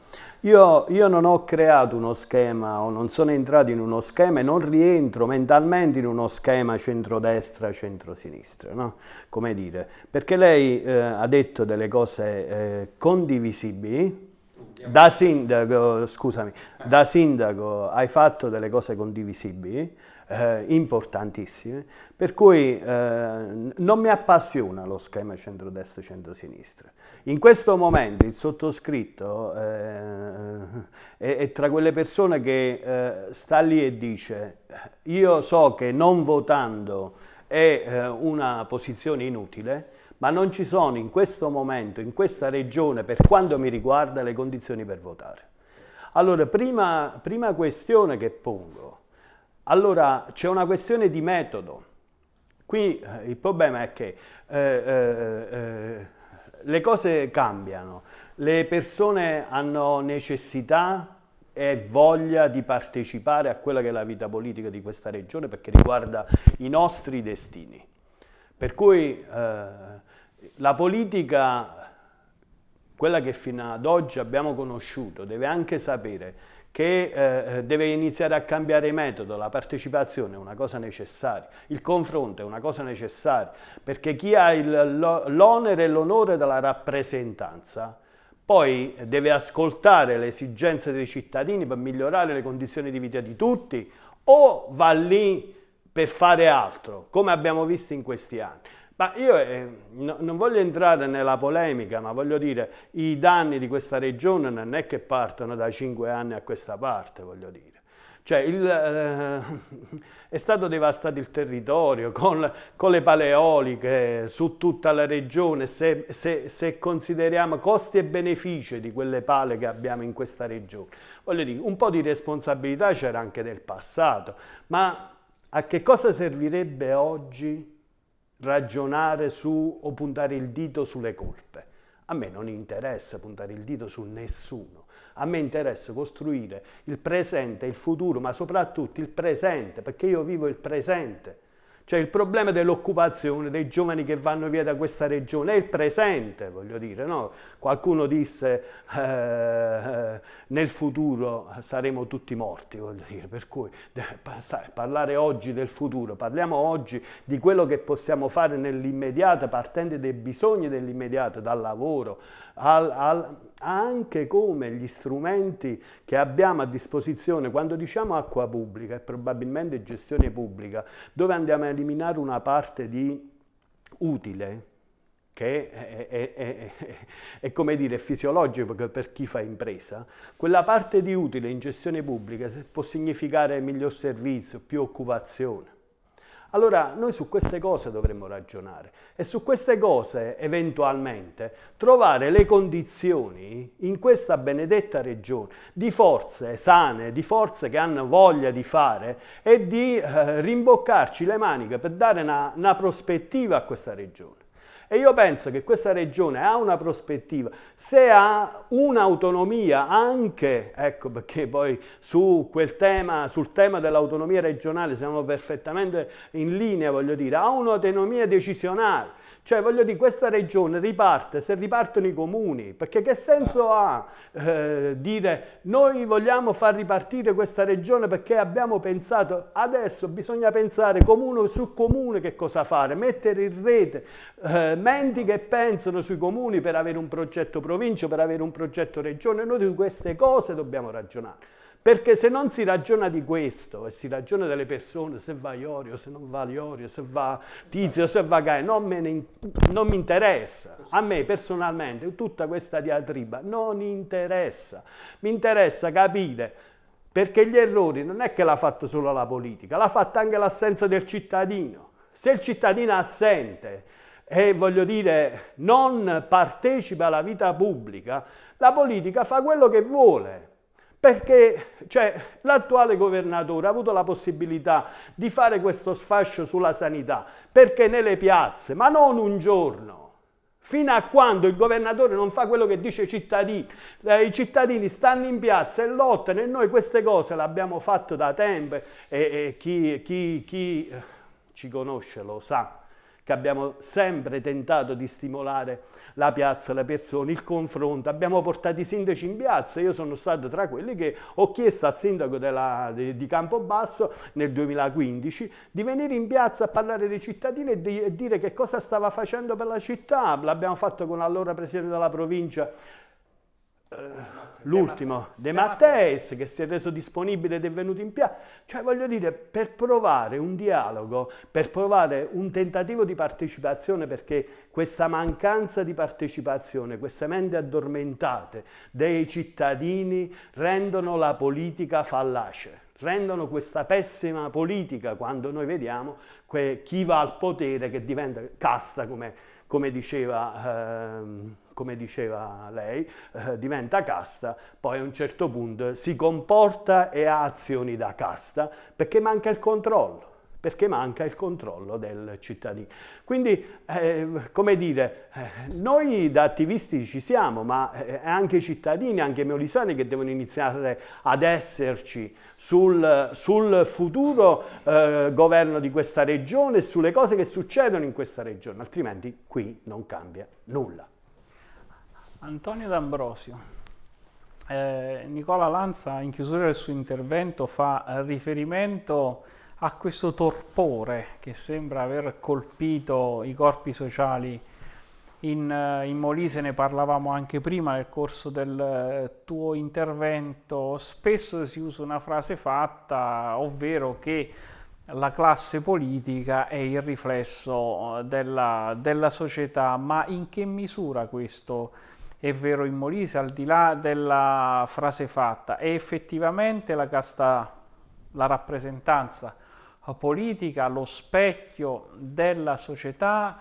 Speaker 3: Io, io, non ho creato uno schema o non sono entrato in uno schema e non rientro mentalmente in uno schema centrodestra-centrosinistra, no? come dire, perché lei eh, ha detto delle cose eh, condivisibili, da sindaco, scusami, da sindaco hai fatto delle cose condivisibili, eh, importantissime, per cui eh, non mi appassiona lo schema centrodestra-centrosinistra. In questo momento il sottoscritto eh, è, è, tra quelle persone che eh, sta lì e dice io so che non votando è eh, una posizione inutile, ma non ci sono in questo momento, in questa regione, per quanto mi riguarda, le condizioni per votare. Allora, prima, prima questione che pongo allora c'è una questione di metodo. Qui eh, il problema è che eh, eh, eh, le cose cambiano, le persone hanno necessità e voglia di partecipare a quella che è la vita politica di questa regione perché riguarda i nostri destini. Per cui eh, la politica, quella che fino ad oggi abbiamo conosciuto, deve anche sapere che eh, eh, deve iniziare a cambiare metodo, la partecipazione è una cosa necessaria, il confronto è una cosa necessaria, perché chi ha l'onere e l'onore della rappresentanza poi deve ascoltare le esigenze dei cittadini per migliorare le condizioni di vita di tutti o va lì per fare altro, come abbiamo visto in questi anni. Ma io eh, no, non voglio entrare nella polemica, ma voglio dire, i danni di questa regione non è che partono da cinque anni a questa parte, voglio dire. Cioè, il, eh, è stato devastato il territorio con, con, le paleoliche su tutta la regione, se, se, se, consideriamo costi e benefici di quelle pale che abbiamo in questa regione. Voglio dire, un po' di responsabilità c'era anche nel passato, ma a che cosa servirebbe oggi ragionare su o puntare il dito sulle colpe. A me non interessa puntare il dito su nessuno. A me interessa costruire il presente, il futuro, ma soprattutto il presente, perché io vivo il presente. Cioè il problema dell'occupazione dei giovani che vanno via da questa regione è il presente, voglio dire. No? Qualcuno disse eh, nel futuro saremo tutti morti, voglio dire. Per cui parlare oggi del futuro, parliamo oggi di quello che possiamo fare nell'immediato, partendo dai bisogni dell'immediato, dal lavoro, al, al, anche come gli strumenti che abbiamo a disposizione, quando diciamo acqua pubblica e probabilmente gestione pubblica, dove andiamo a eliminare una parte di utile, che è, è, è, è, come dire fisiologico per chi fa impresa, quella parte di utile in gestione pubblica può significare miglior servizio, più occupazione. Allora noi su queste cose dovremmo ragionare e su queste cose eventualmente trovare le condizioni in questa benedetta regione di forze sane, di forze che hanno voglia di fare e di eh, rimboccarci le maniche per dare una, una prospettiva a questa regione. E io penso che questa regione ha una prospettiva, se ha un'autonomia anche, ecco perché poi su tema, sul tema dell'autonomia regionale siamo perfettamente in linea, voglio dire, ha un'autonomia decisionale, cioè, voglio dire, questa regione riparte se ripartono i comuni, perché che senso ah. ha eh, dire noi vogliamo far ripartire questa regione perché abbiamo pensato, adesso bisogna pensare comune su comune che cosa fare, mettere in rete eh, menti che pensano sui comuni per avere un progetto provincia, per avere un progetto regione, noi di queste cose dobbiamo ragionare. Perché se non si ragiona di questo e si ragiona delle persone, se va Iorio, se non va Iorio, se va Tizio, se va Gaia, non, ne, non mi interessa. A me personalmente tutta questa diatriba non interessa. Mi interessa capire perché gli errori non è che l'ha fatto solo la politica, l'ha fatta anche l'assenza del cittadino. Se il cittadino è assente e voglio dire non partecipa alla vita pubblica, la politica fa quello che vuole, perché cioè, l'attuale governatore ha avuto la possibilità di fare questo sfascio sulla sanità, perché nelle piazze, ma non un giorno, fino a quando il governatore non fa quello che dice i cittadini, eh, i cittadini stanno in piazza e lottano e noi queste cose le abbiamo fatte da tempo e, e chi, chi, chi eh, ci conosce lo sa che abbiamo sempre tentato di stimolare la piazza, le persone, il confronto. Abbiamo portato i sindaci in piazza, io sono stato tra quelli che ho chiesto al sindaco della, di, di Campobasso nel 2015 di venire in piazza a parlare dei cittadini e di, e dire che cosa stava facendo per la città. L'abbiamo fatto con l'allora presidente della provincia l'ultimo, De Matteis, che si è reso disponibile ed è venuto in piazza. Cioè, voglio dire, per provare un dialogo, per provare un tentativo di partecipazione, perché questa mancanza di partecipazione, queste menti addormentate dei cittadini rendono la politica fallace rendono questa pessima politica quando noi vediamo chi va al potere che diventa casta, come, come diceva... Ehm, come diceva lei, eh, diventa casta, poi a un certo punto si comporta e ha azioni da casta perché manca il controllo perché manca il controllo del cittadino. Quindi, eh, come dire, eh, noi da attivisti ci siamo, ma eh, anche i cittadini, anche i meolisani che devono iniziare ad esserci sul, sul futuro eh, governo di questa regione e sulle cose che succedono in questa regione, altrimenti qui non cambia nulla.
Speaker 1: Antonio D'Ambrosio. Eh, Nicola Lanza in chiusura del suo intervento fa riferimento a questo torpore che sembra aver colpito i corpi sociali in, eh, in, Molise ne parlavamo anche prima nel corso del eh, tuo intervento, spesso si usa una frase fatta, ovvero che la classe politica è il riflesso della, della società, ma in che misura questo è vero in Molise, al di là della frase fatta, è effettivamente la casta, la rappresentanza politica, lo specchio della società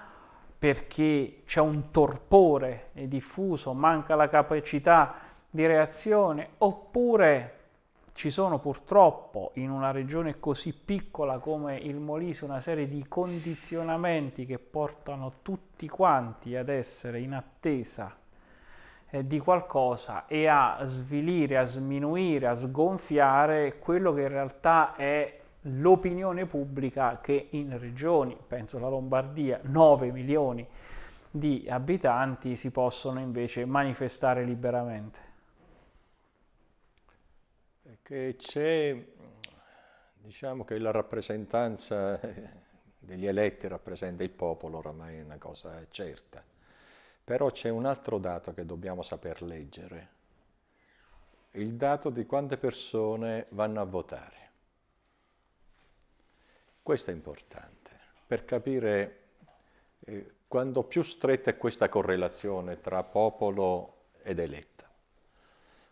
Speaker 1: perché c'è un torpore diffuso, manca la capacità di reazione, oppure ci sono purtroppo in una regione così piccola come il Molise una serie di condizionamenti che portano tutti quanti ad essere in attesa eh, di qualcosa e a svilire, a sminuire, a sgonfiare quello che in realtà è l'opinione pubblica che in regioni, penso la Lombardia, 9 milioni di abitanti si possono invece manifestare liberamente.
Speaker 4: Che c'è, diciamo che la rappresentanza eh, degli eletti rappresenta il popolo, oramai è una cosa certa. Però c'è un altro dato che dobbiamo saper leggere, il dato di quante persone vanno a votare. Questo è importante per capire eh, quando più stretta è questa correlazione tra popolo ed eletta.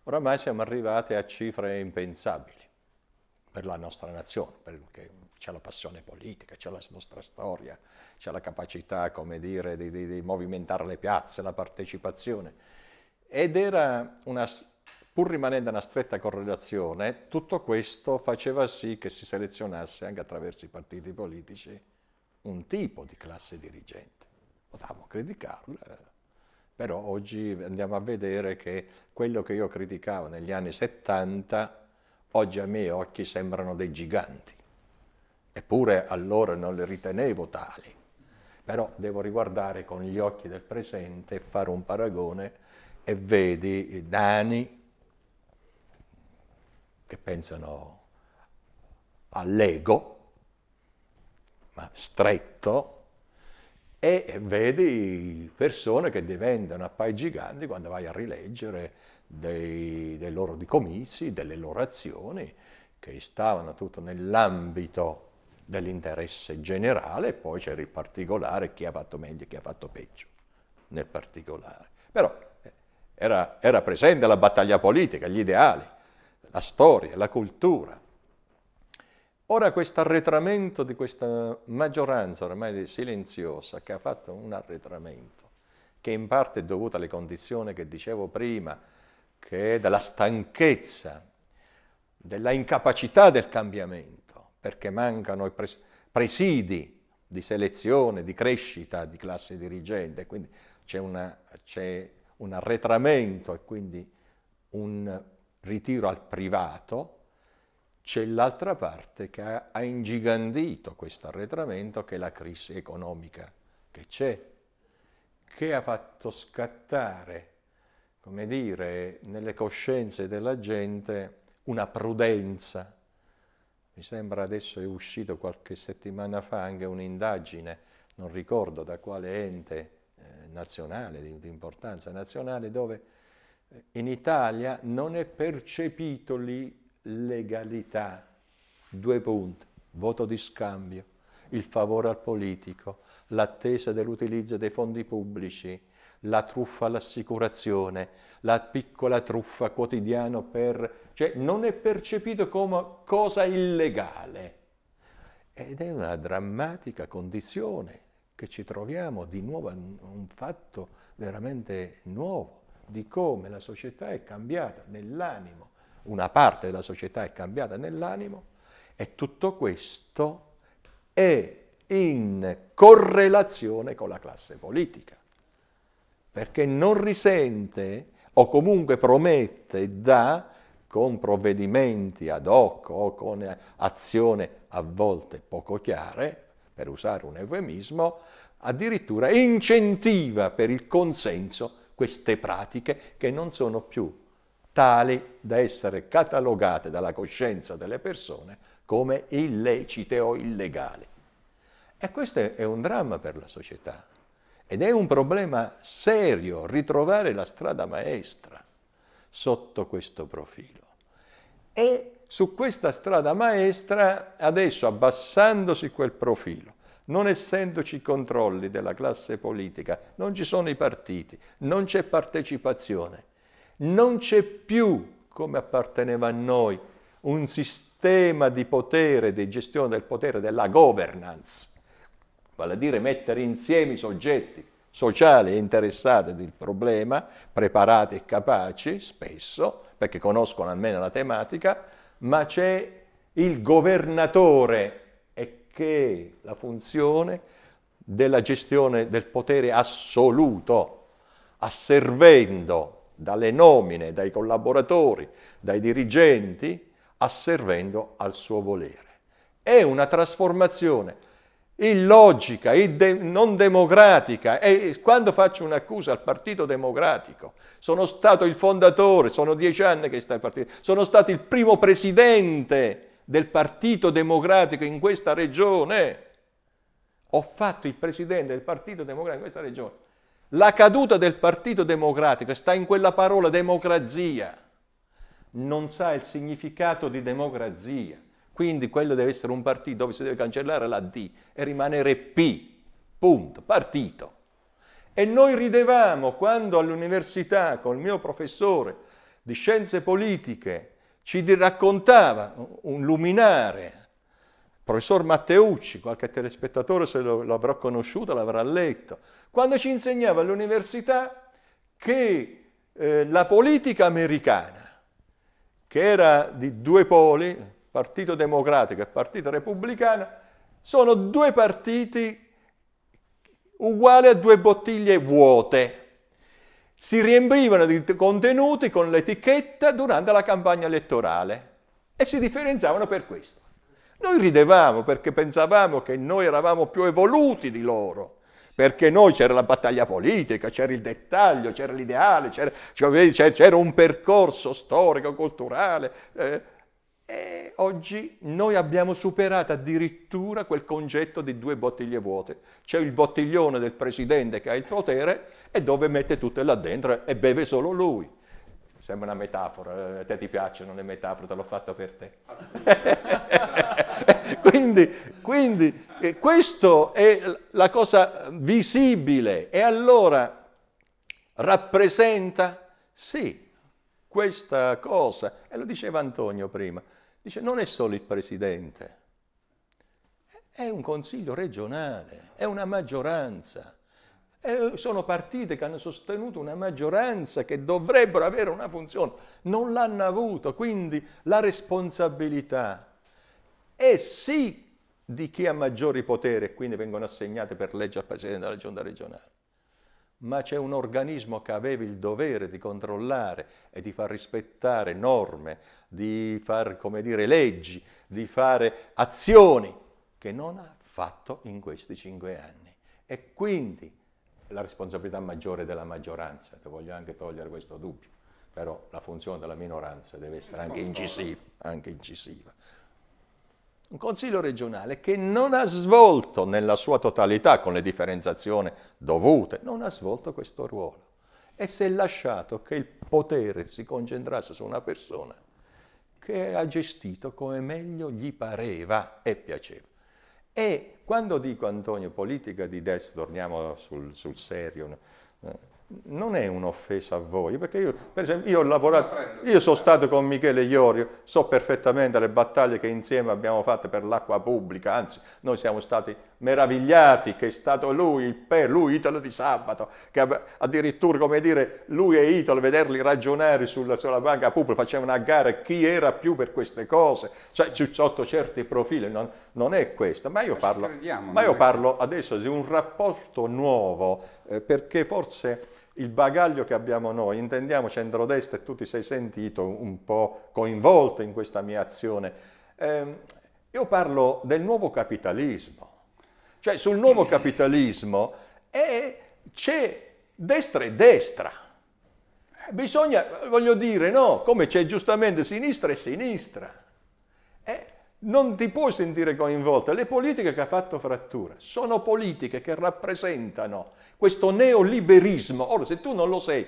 Speaker 4: Oramai siamo arrivati a cifre impensabili per la nostra nazione, perché c'è la passione politica, c'è la nostra storia, c'è la capacità, come dire, di, di, di movimentare le piazze, la partecipazione. Ed era una, pur rimanendo una stretta correlazione, tutto questo faceva sì che si selezionasse anche attraverso i partiti politici un tipo di classe dirigente. Potevamo criticarla, eh, però oggi andiamo a vedere che quello che io criticavo negli anni 70, oggi a miei occhi sembrano dei giganti eppure allora non le ritenevo tali, però devo riguardare con gli occhi del presente e fare un paragone e vedi Dani che pensano all'ego, ma stretto, e vedi persone che diventano appai giganti quando vai a rileggere dei, dei loro comizi, delle loro azioni, che stavano tutto nell'ambito dell'interesse generale, poi c'era il particolare, chi ha fatto meglio e chi ha fatto peggio nel particolare. Però eh, era, era presente la battaglia politica, gli ideali, la storia, la cultura. Ora questo arretramento di questa maggioranza ormai silenziosa che ha fatto un arretramento, che in parte è dovuto alle condizioni che dicevo prima, che è dalla stanchezza, della incapacità del cambiamento, perché mancano i pres- presidi di selezione, di crescita di classe dirigente, quindi c'è, una, c'è un arretramento e quindi un ritiro al privato, c'è l'altra parte che ha, ha ingigandito questo arretramento, che è la crisi economica che c'è, che ha fatto scattare, come dire, nelle coscienze della gente una prudenza mi sembra adesso è uscito qualche settimana fa anche un'indagine, non ricordo da quale ente eh, nazionale, di, di, importanza nazionale, dove eh, in Italia non è percepito l'illegalità. Due punti, voto di scambio, il favore al politico, l'attesa dell'utilizzo dei fondi pubblici, la truffa all'assicurazione, la piccola truffa quotidiana per... cioè non è percepito come cosa illegale. Ed è una drammatica condizione che ci troviamo di nuovo, un fatto veramente nuovo, di come la società è cambiata nell'animo, una parte della società è cambiata nell'animo e tutto questo è in correlazione con la classe politica perché non risente o comunque promette da con provvedimenti ad hoc o con azioni a volte poco chiare, per usare un eufemismo, addirittura incentiva per il consenso queste pratiche che non sono più tali da essere catalogate dalla coscienza delle persone come illecite o illegali. E questo è un dramma per la società. Ed è un problema serio ritrovare la strada maestra sotto questo profilo. E su questa strada maestra, adesso abbassandosi quel profilo, non essendoci controlli della classe politica, non ci sono i partiti, non c'è partecipazione, non c'è più, come apparteneva a noi, un sistema di potere, di gestione del potere, della governance vale a dire mettere insieme i soggetti sociali interessati del problema, preparati e capaci, spesso, perché conoscono almeno la tematica, ma c'è il governatore e che è la funzione della gestione del potere assoluto, asservendo dalle nomine, dai collaboratori, dai dirigenti, asservendo al suo volere. È una trasformazione illogica, e non democratica. E quando faccio un'accusa al Partito Democratico, sono stato il fondatore, sono dieci anni che sta il partito, sono stato il primo presidente del Partito Democratico in questa regione. Ho fatto il presidente del Partito Democratico in questa regione. La caduta del Partito Democratico sta in quella parola democrazia. Non sa il significato di democrazia. Quindi quello deve essere un partito dove si deve cancellare la D e rimanere P, punto, partito. E noi ridevamo quando all'università con il mio professore di scienze politiche ci raccontava un luminare, professor Matteucci, qualche telespettatore se lo, l'avrà conosciuto l'avrà letto, quando ci insegnava all'università che eh, la politica americana, che era di due poli, Partito Democratico e Partito Repubblicano, sono due partiti uguali a due bottiglie vuote. Si riempivano di contenuti con l'etichetta durante la campagna elettorale e si differenziavano per questo. Noi ridevamo perché pensavamo che noi eravamo più evoluti di loro, perché noi c'era la battaglia politica, c'era il dettaglio, c'era l'ideale, c'era, cioè, un percorso storico, culturale. Eh, e oggi noi abbiamo superato addirittura quel concetto di due bottiglie vuote. C'è il bottiglione del presidente che ha il potere e dove mette tutto là dentro e beve solo lui. Sembra una metafora, eh, a te ti piacciono le metafore, te l'ho fatta per te. quindi, quindi eh, questa è la cosa visibile e allora rappresenta, sì, questa cosa, e lo diceva Antonio prima, Dice, non è solo il presidente, è un consiglio regionale, è una maggioranza. E eh, sono partite che hanno sostenuto una maggioranza che dovrebbero avere una funzione, non l'hanno avuto, quindi la responsabilità è sì di chi ha maggiori poteri e quindi vengono assegnate per legge al Presidente della Giunta regionale, ma c'è un organismo che aveva il dovere di controllare e di far rispettare norme, di far, come dire, leggi, di fare azioni, che non ha fatto in questi cinque anni. E quindi la responsabilità maggiore della maggioranza, te voglio anche togliere questo dubbio, però la funzione della minoranza deve essere anche incisiva, anche incisiva un consiglio regionale che non ha svolto nella sua totalità, con le differenziazioni dovute, non ha svolto questo ruolo e si è lasciato che il potere si concentrasse su una persona che ha gestito come meglio gli pareva e piaceva. E quando dico Antonio politica di destra, torniamo sul, sul serio, eh, non è un'offesa a voi, perché io, per esempio, io ho lavorato, io sono stato con Michele Iorio, so perfettamente le battaglie che insieme abbiamo fatto per l'acqua pubblica, anzi, noi siamo stati meravigliati che è stato lui, il per lui Italo di Sabato, che addirittura, come dire, lui e Italo, vederli ragionare sulla, sulla banca pubblica, facevano a gara chi era più per queste cose, cioè sotto certi profili, non, non è questo, ma io, parlo, ma io parlo adesso di un rapporto nuovo, eh, perché forse il bagaglio che abbiamo noi, intendiamo centrodestra e tu ti sei sentito un po' coinvolto in questa mia azione, eh, io parlo del nuovo capitalismo, cioè sul nuovo mm. capitalismo eh, c'è destra e destra, bisogna, voglio dire, no, come c'è giustamente sinistra e sinistra. Eh, non ti puoi sentire coinvolta. Le politiche che ha fatto Frattura sono politiche che rappresentano questo neoliberismo. Ora, se tu non lo sei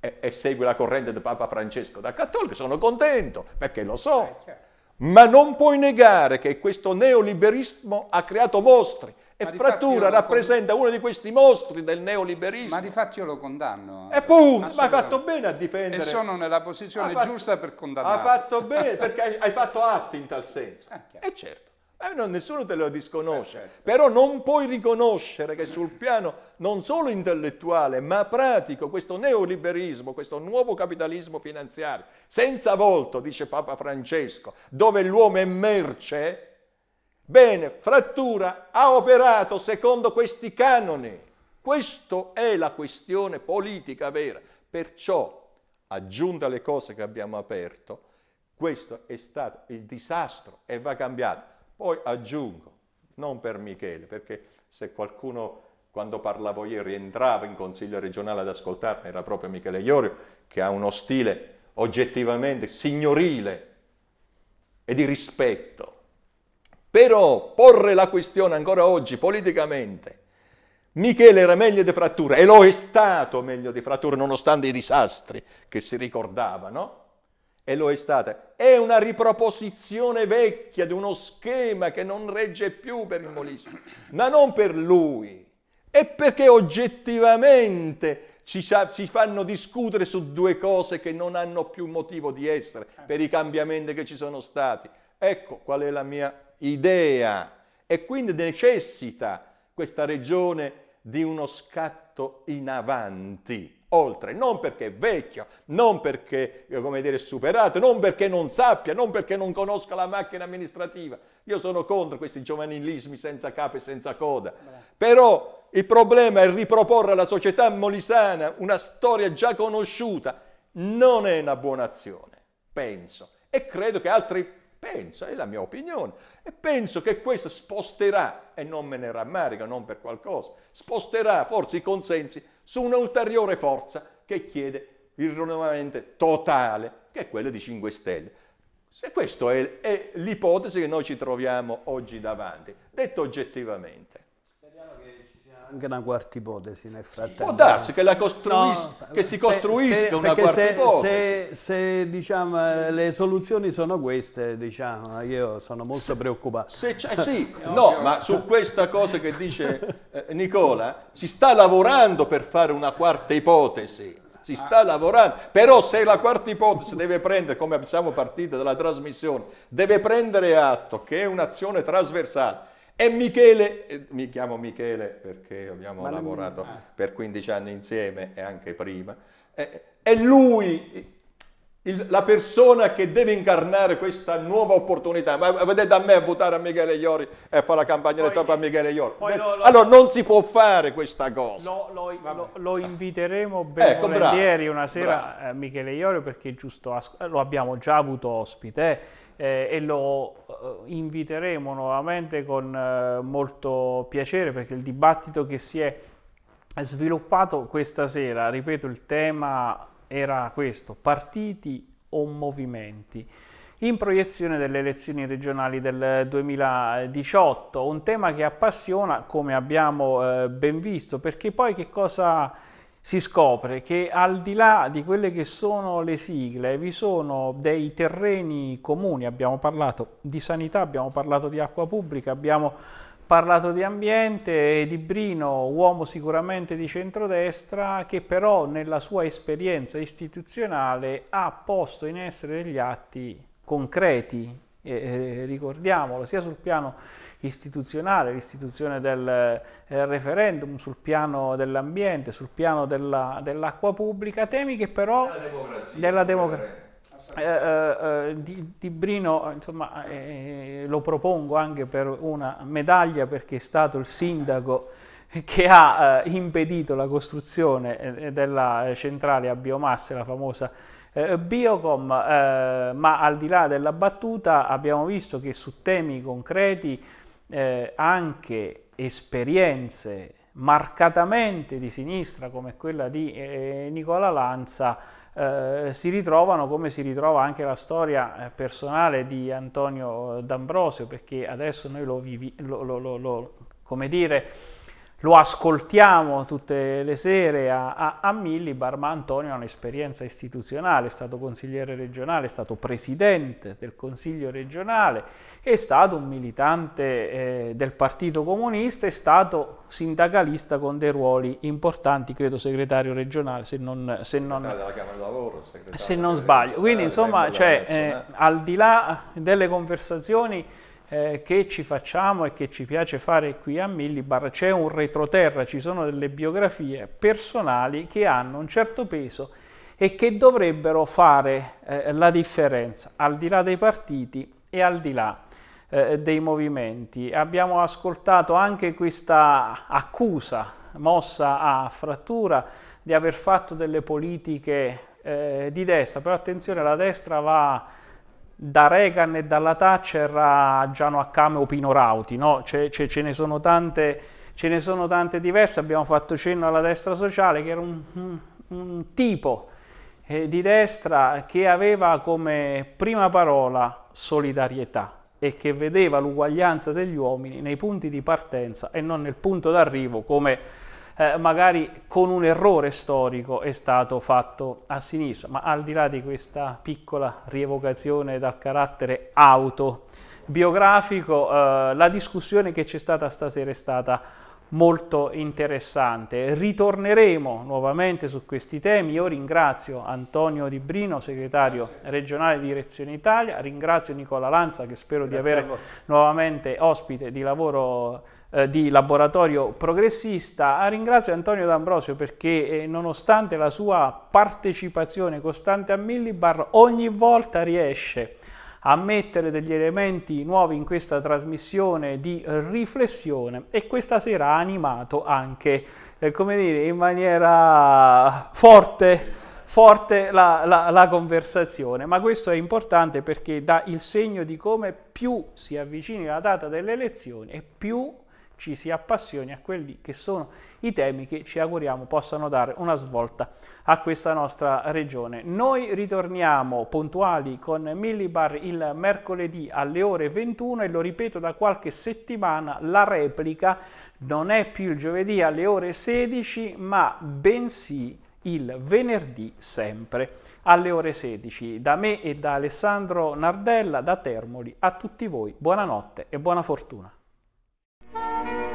Speaker 4: e, e segui la corrente di Papa Francesco da cattolico, sono contento perché lo so. Eh, certo. Ma non puoi negare che questo neoliberismo ha creato mostri, e ma Frattura rappresenta con... uno di questi mostri del neoliberismo. Ma di fatto
Speaker 2: io lo condanno.
Speaker 4: E punto, ma hai
Speaker 2: fatto bene a difendere. E sono nella posizione fatto... giusta per condannare. Ha fatto
Speaker 4: bene, perché hai fatto atti in tal senso. Eh, e certo. Eh, no, nessuno te lo disconosce, eh, certo. però non puoi riconoscere che sul piano non solo intellettuale ma pratico questo neoliberismo, questo nuovo capitalismo finanziario, senza volto, dice Papa Francesco, dove l'uomo è merce, Bene, Frattura ha operato secondo questi canoni. Questa è la questione politica vera. Perciò, aggiunta alle cose che abbiamo aperto, questo è stato il disastro e va cambiato. Poi aggiungo, non per Michele, perché se qualcuno quando parlavo ieri entrava in consiglio regionale ad ascoltarmi, era proprio Michele Iorio, che ha uno stile oggettivamente signorile e di rispetto però porre la questione ancora oggi politicamente, Michele era meglio di Frattura e lo è stato meglio di Frattura nonostante i disastri che si ricordavano, e lo è stata, è una riproposizione vecchia di uno schema che non regge più per il molismo, ma non per lui, è perché oggettivamente ci, ci, fanno discutere su due cose che non hanno più motivo di essere per i cambiamenti che ci sono stati. Ecco qual è la mia idea e quindi necessita questa regione di uno scatto in avanti oltre, non perché è vecchio, non perché eh, come dire, è superato, non perché non sappia, non perché non conosca la macchina amministrativa. Io sono contro questi giovanilismi senza capo e senza coda. Beh. Però il problema è riproporre alla società molisana una storia già conosciuta. Non è una buona azione, penso. E credo che altri penso, è la mia opinione, e penso che questo sposterà, e non me ne rammarico, non per qualcosa, sposterà forse i consensi su un'ulteriore forza che chiede il rinnovamento totale, che è quello di 5 Stelle. Se questa è, è l'ipotesi che noi ci troviamo oggi davanti, detto
Speaker 3: oggettivamente anche una quarta ipotesi nel frattempo. Può darsi che, costruis- no, che si costruisca una quarta se, ipotesi. Se, se diciamo, le soluzioni sono queste, diciamo, io sono molto preoccupato. sì, no, ma su questa cosa che dice eh, Nicola, si sta lavorando per fare una
Speaker 4: quarta ipotesi si sta ah. lavorando, però se la quarta ipotesi deve prendere, come siamo partiti dalla trasmissione, deve prendere atto che è un'azione trasversale e Michele, eh, mi chiamo Michele perché abbiamo Ma lavorato non... Ah. per 15 anni insieme e anche prima, eh, è lui il, la persona che deve incarnare questa nuova opportunità. Ma vedete a me votare a Michele Iori e fare la campagna elettorale a Michele Iori. Lo, lo, allora non si può fare questa cosa.
Speaker 1: Lo, lo inviteremo ben ecco, ieri una sera bravo. a Michele Iori perché giusto lo abbiamo già avuto ospite eh, e lo eh, inviteremo nuovamente con eh, molto piacere perché il dibattito che si è sviluppato questa sera, ripeto, il tema era questo, partiti o movimenti in proiezione delle elezioni regionali del 2018, un tema che appassiona come abbiamo eh, ben visto, perché poi che cosa si scopre che al di là di quelle che sono le sigle vi sono dei terreni comuni, abbiamo parlato di sanità, abbiamo parlato di acqua pubblica, abbiamo parlato di ambiente e di Brino, uomo sicuramente di centrodestra, che però nella sua esperienza istituzionale ha posto in essere degli atti concreti, eh, ricordiamolo, sia sul piano istituzionale, l'istituzione del eh, referendum sul piano dell'ambiente, sul piano dell'acqua pubblica, temi che però... Della democrazia. Della democrazia eh, eh, eh, di, di, Brino insomma, eh, eh, lo propongo anche per una medaglia perché è stato il sindaco che ha impedito la costruzione della centrale a biomasse, la famosa Biocom, ma al di là della battuta abbiamo visto che su temi concreti eh, anche esperienze marcatamente di sinistra come quella di eh, Nicola Lanza eh, si ritrovano come si ritrova anche la storia eh, personale di Antonio D'Ambrosio perché adesso noi lo, vivi, lo, lo, lo come dire, lo ascoltiamo tutte le sere a, a, a Millibar, ma Antonio ha un'esperienza istituzionale, è stato consigliere regionale, è stato presidente del Consiglio regionale, è stato un militante eh, del Partito Comunista, è stato sindacalista con dei ruoli importanti, credo segretario regionale, se non, se non, Lavoro, se non sbaglio. Quindi insomma, cioè, eh, al di là delle conversazioni eh, che ci facciamo e che ci piace fare qui a Millibar, c'è un retroterra, ci sono delle biografie personali che hanno un certo peso e che dovrebbero fare eh, la differenza, al di là dei partiti e al di là eh, eh, dei movimenti. Abbiamo ascoltato anche questa accusa mossa a frattura di aver fatto delle politiche eh, di destra, però attenzione la destra va da Reagan e dalla Thatcher a Giano Accame o Pino Rauti, no? ce, ce, ce, ne tante, ce, ne sono tante, diverse, abbiamo fatto cenno alla destra sociale che era un, un, un tipo eh, di destra che aveva come prima parola solidarietà e che vedeva l'uguaglianza degli uomini nei punti di partenza e non nel punto d'arrivo come eh, magari con un errore storico è stato fatto a sinistra. Ma al di là di questa piccola rievocazione dal carattere autobiografico, eh, la discussione che c'è stata stasera è stata molto interessante. Ritorneremo nuovamente su questi temi. Io ringrazio Antonio Di Brino, segretario regionale di Direzione Italia, ringrazio Nicola Lanza che spero Grazie di avere nuovamente ospite di lavoro eh, di laboratorio progressista. Ah, ringrazio Antonio D'Ambrosio perché eh, nonostante la sua partecipazione costante a Millibar ogni volta riesce a mettere degli elementi nuovi in questa trasmissione di riflessione e questa sera ha animato anche, eh, come dire, in maniera forte forte la, la, la, conversazione, ma questo è importante perché dà il segno di come più si avvicini la data delle elezioni e più ci si appassioni a quelli che sono i temi che ci auguriamo possano dare una svolta a questa nostra regione. Noi ritorniamo puntuali con Millibar il mercoledì alle ore 21 e lo ripeto da qualche settimana la replica non è più il giovedì alle ore 16 ma bensì il venerdì sempre alle ore 16. Da me e da Alessandro Nardella da Termoli a tutti voi buonanotte e buona fortuna. Thank you.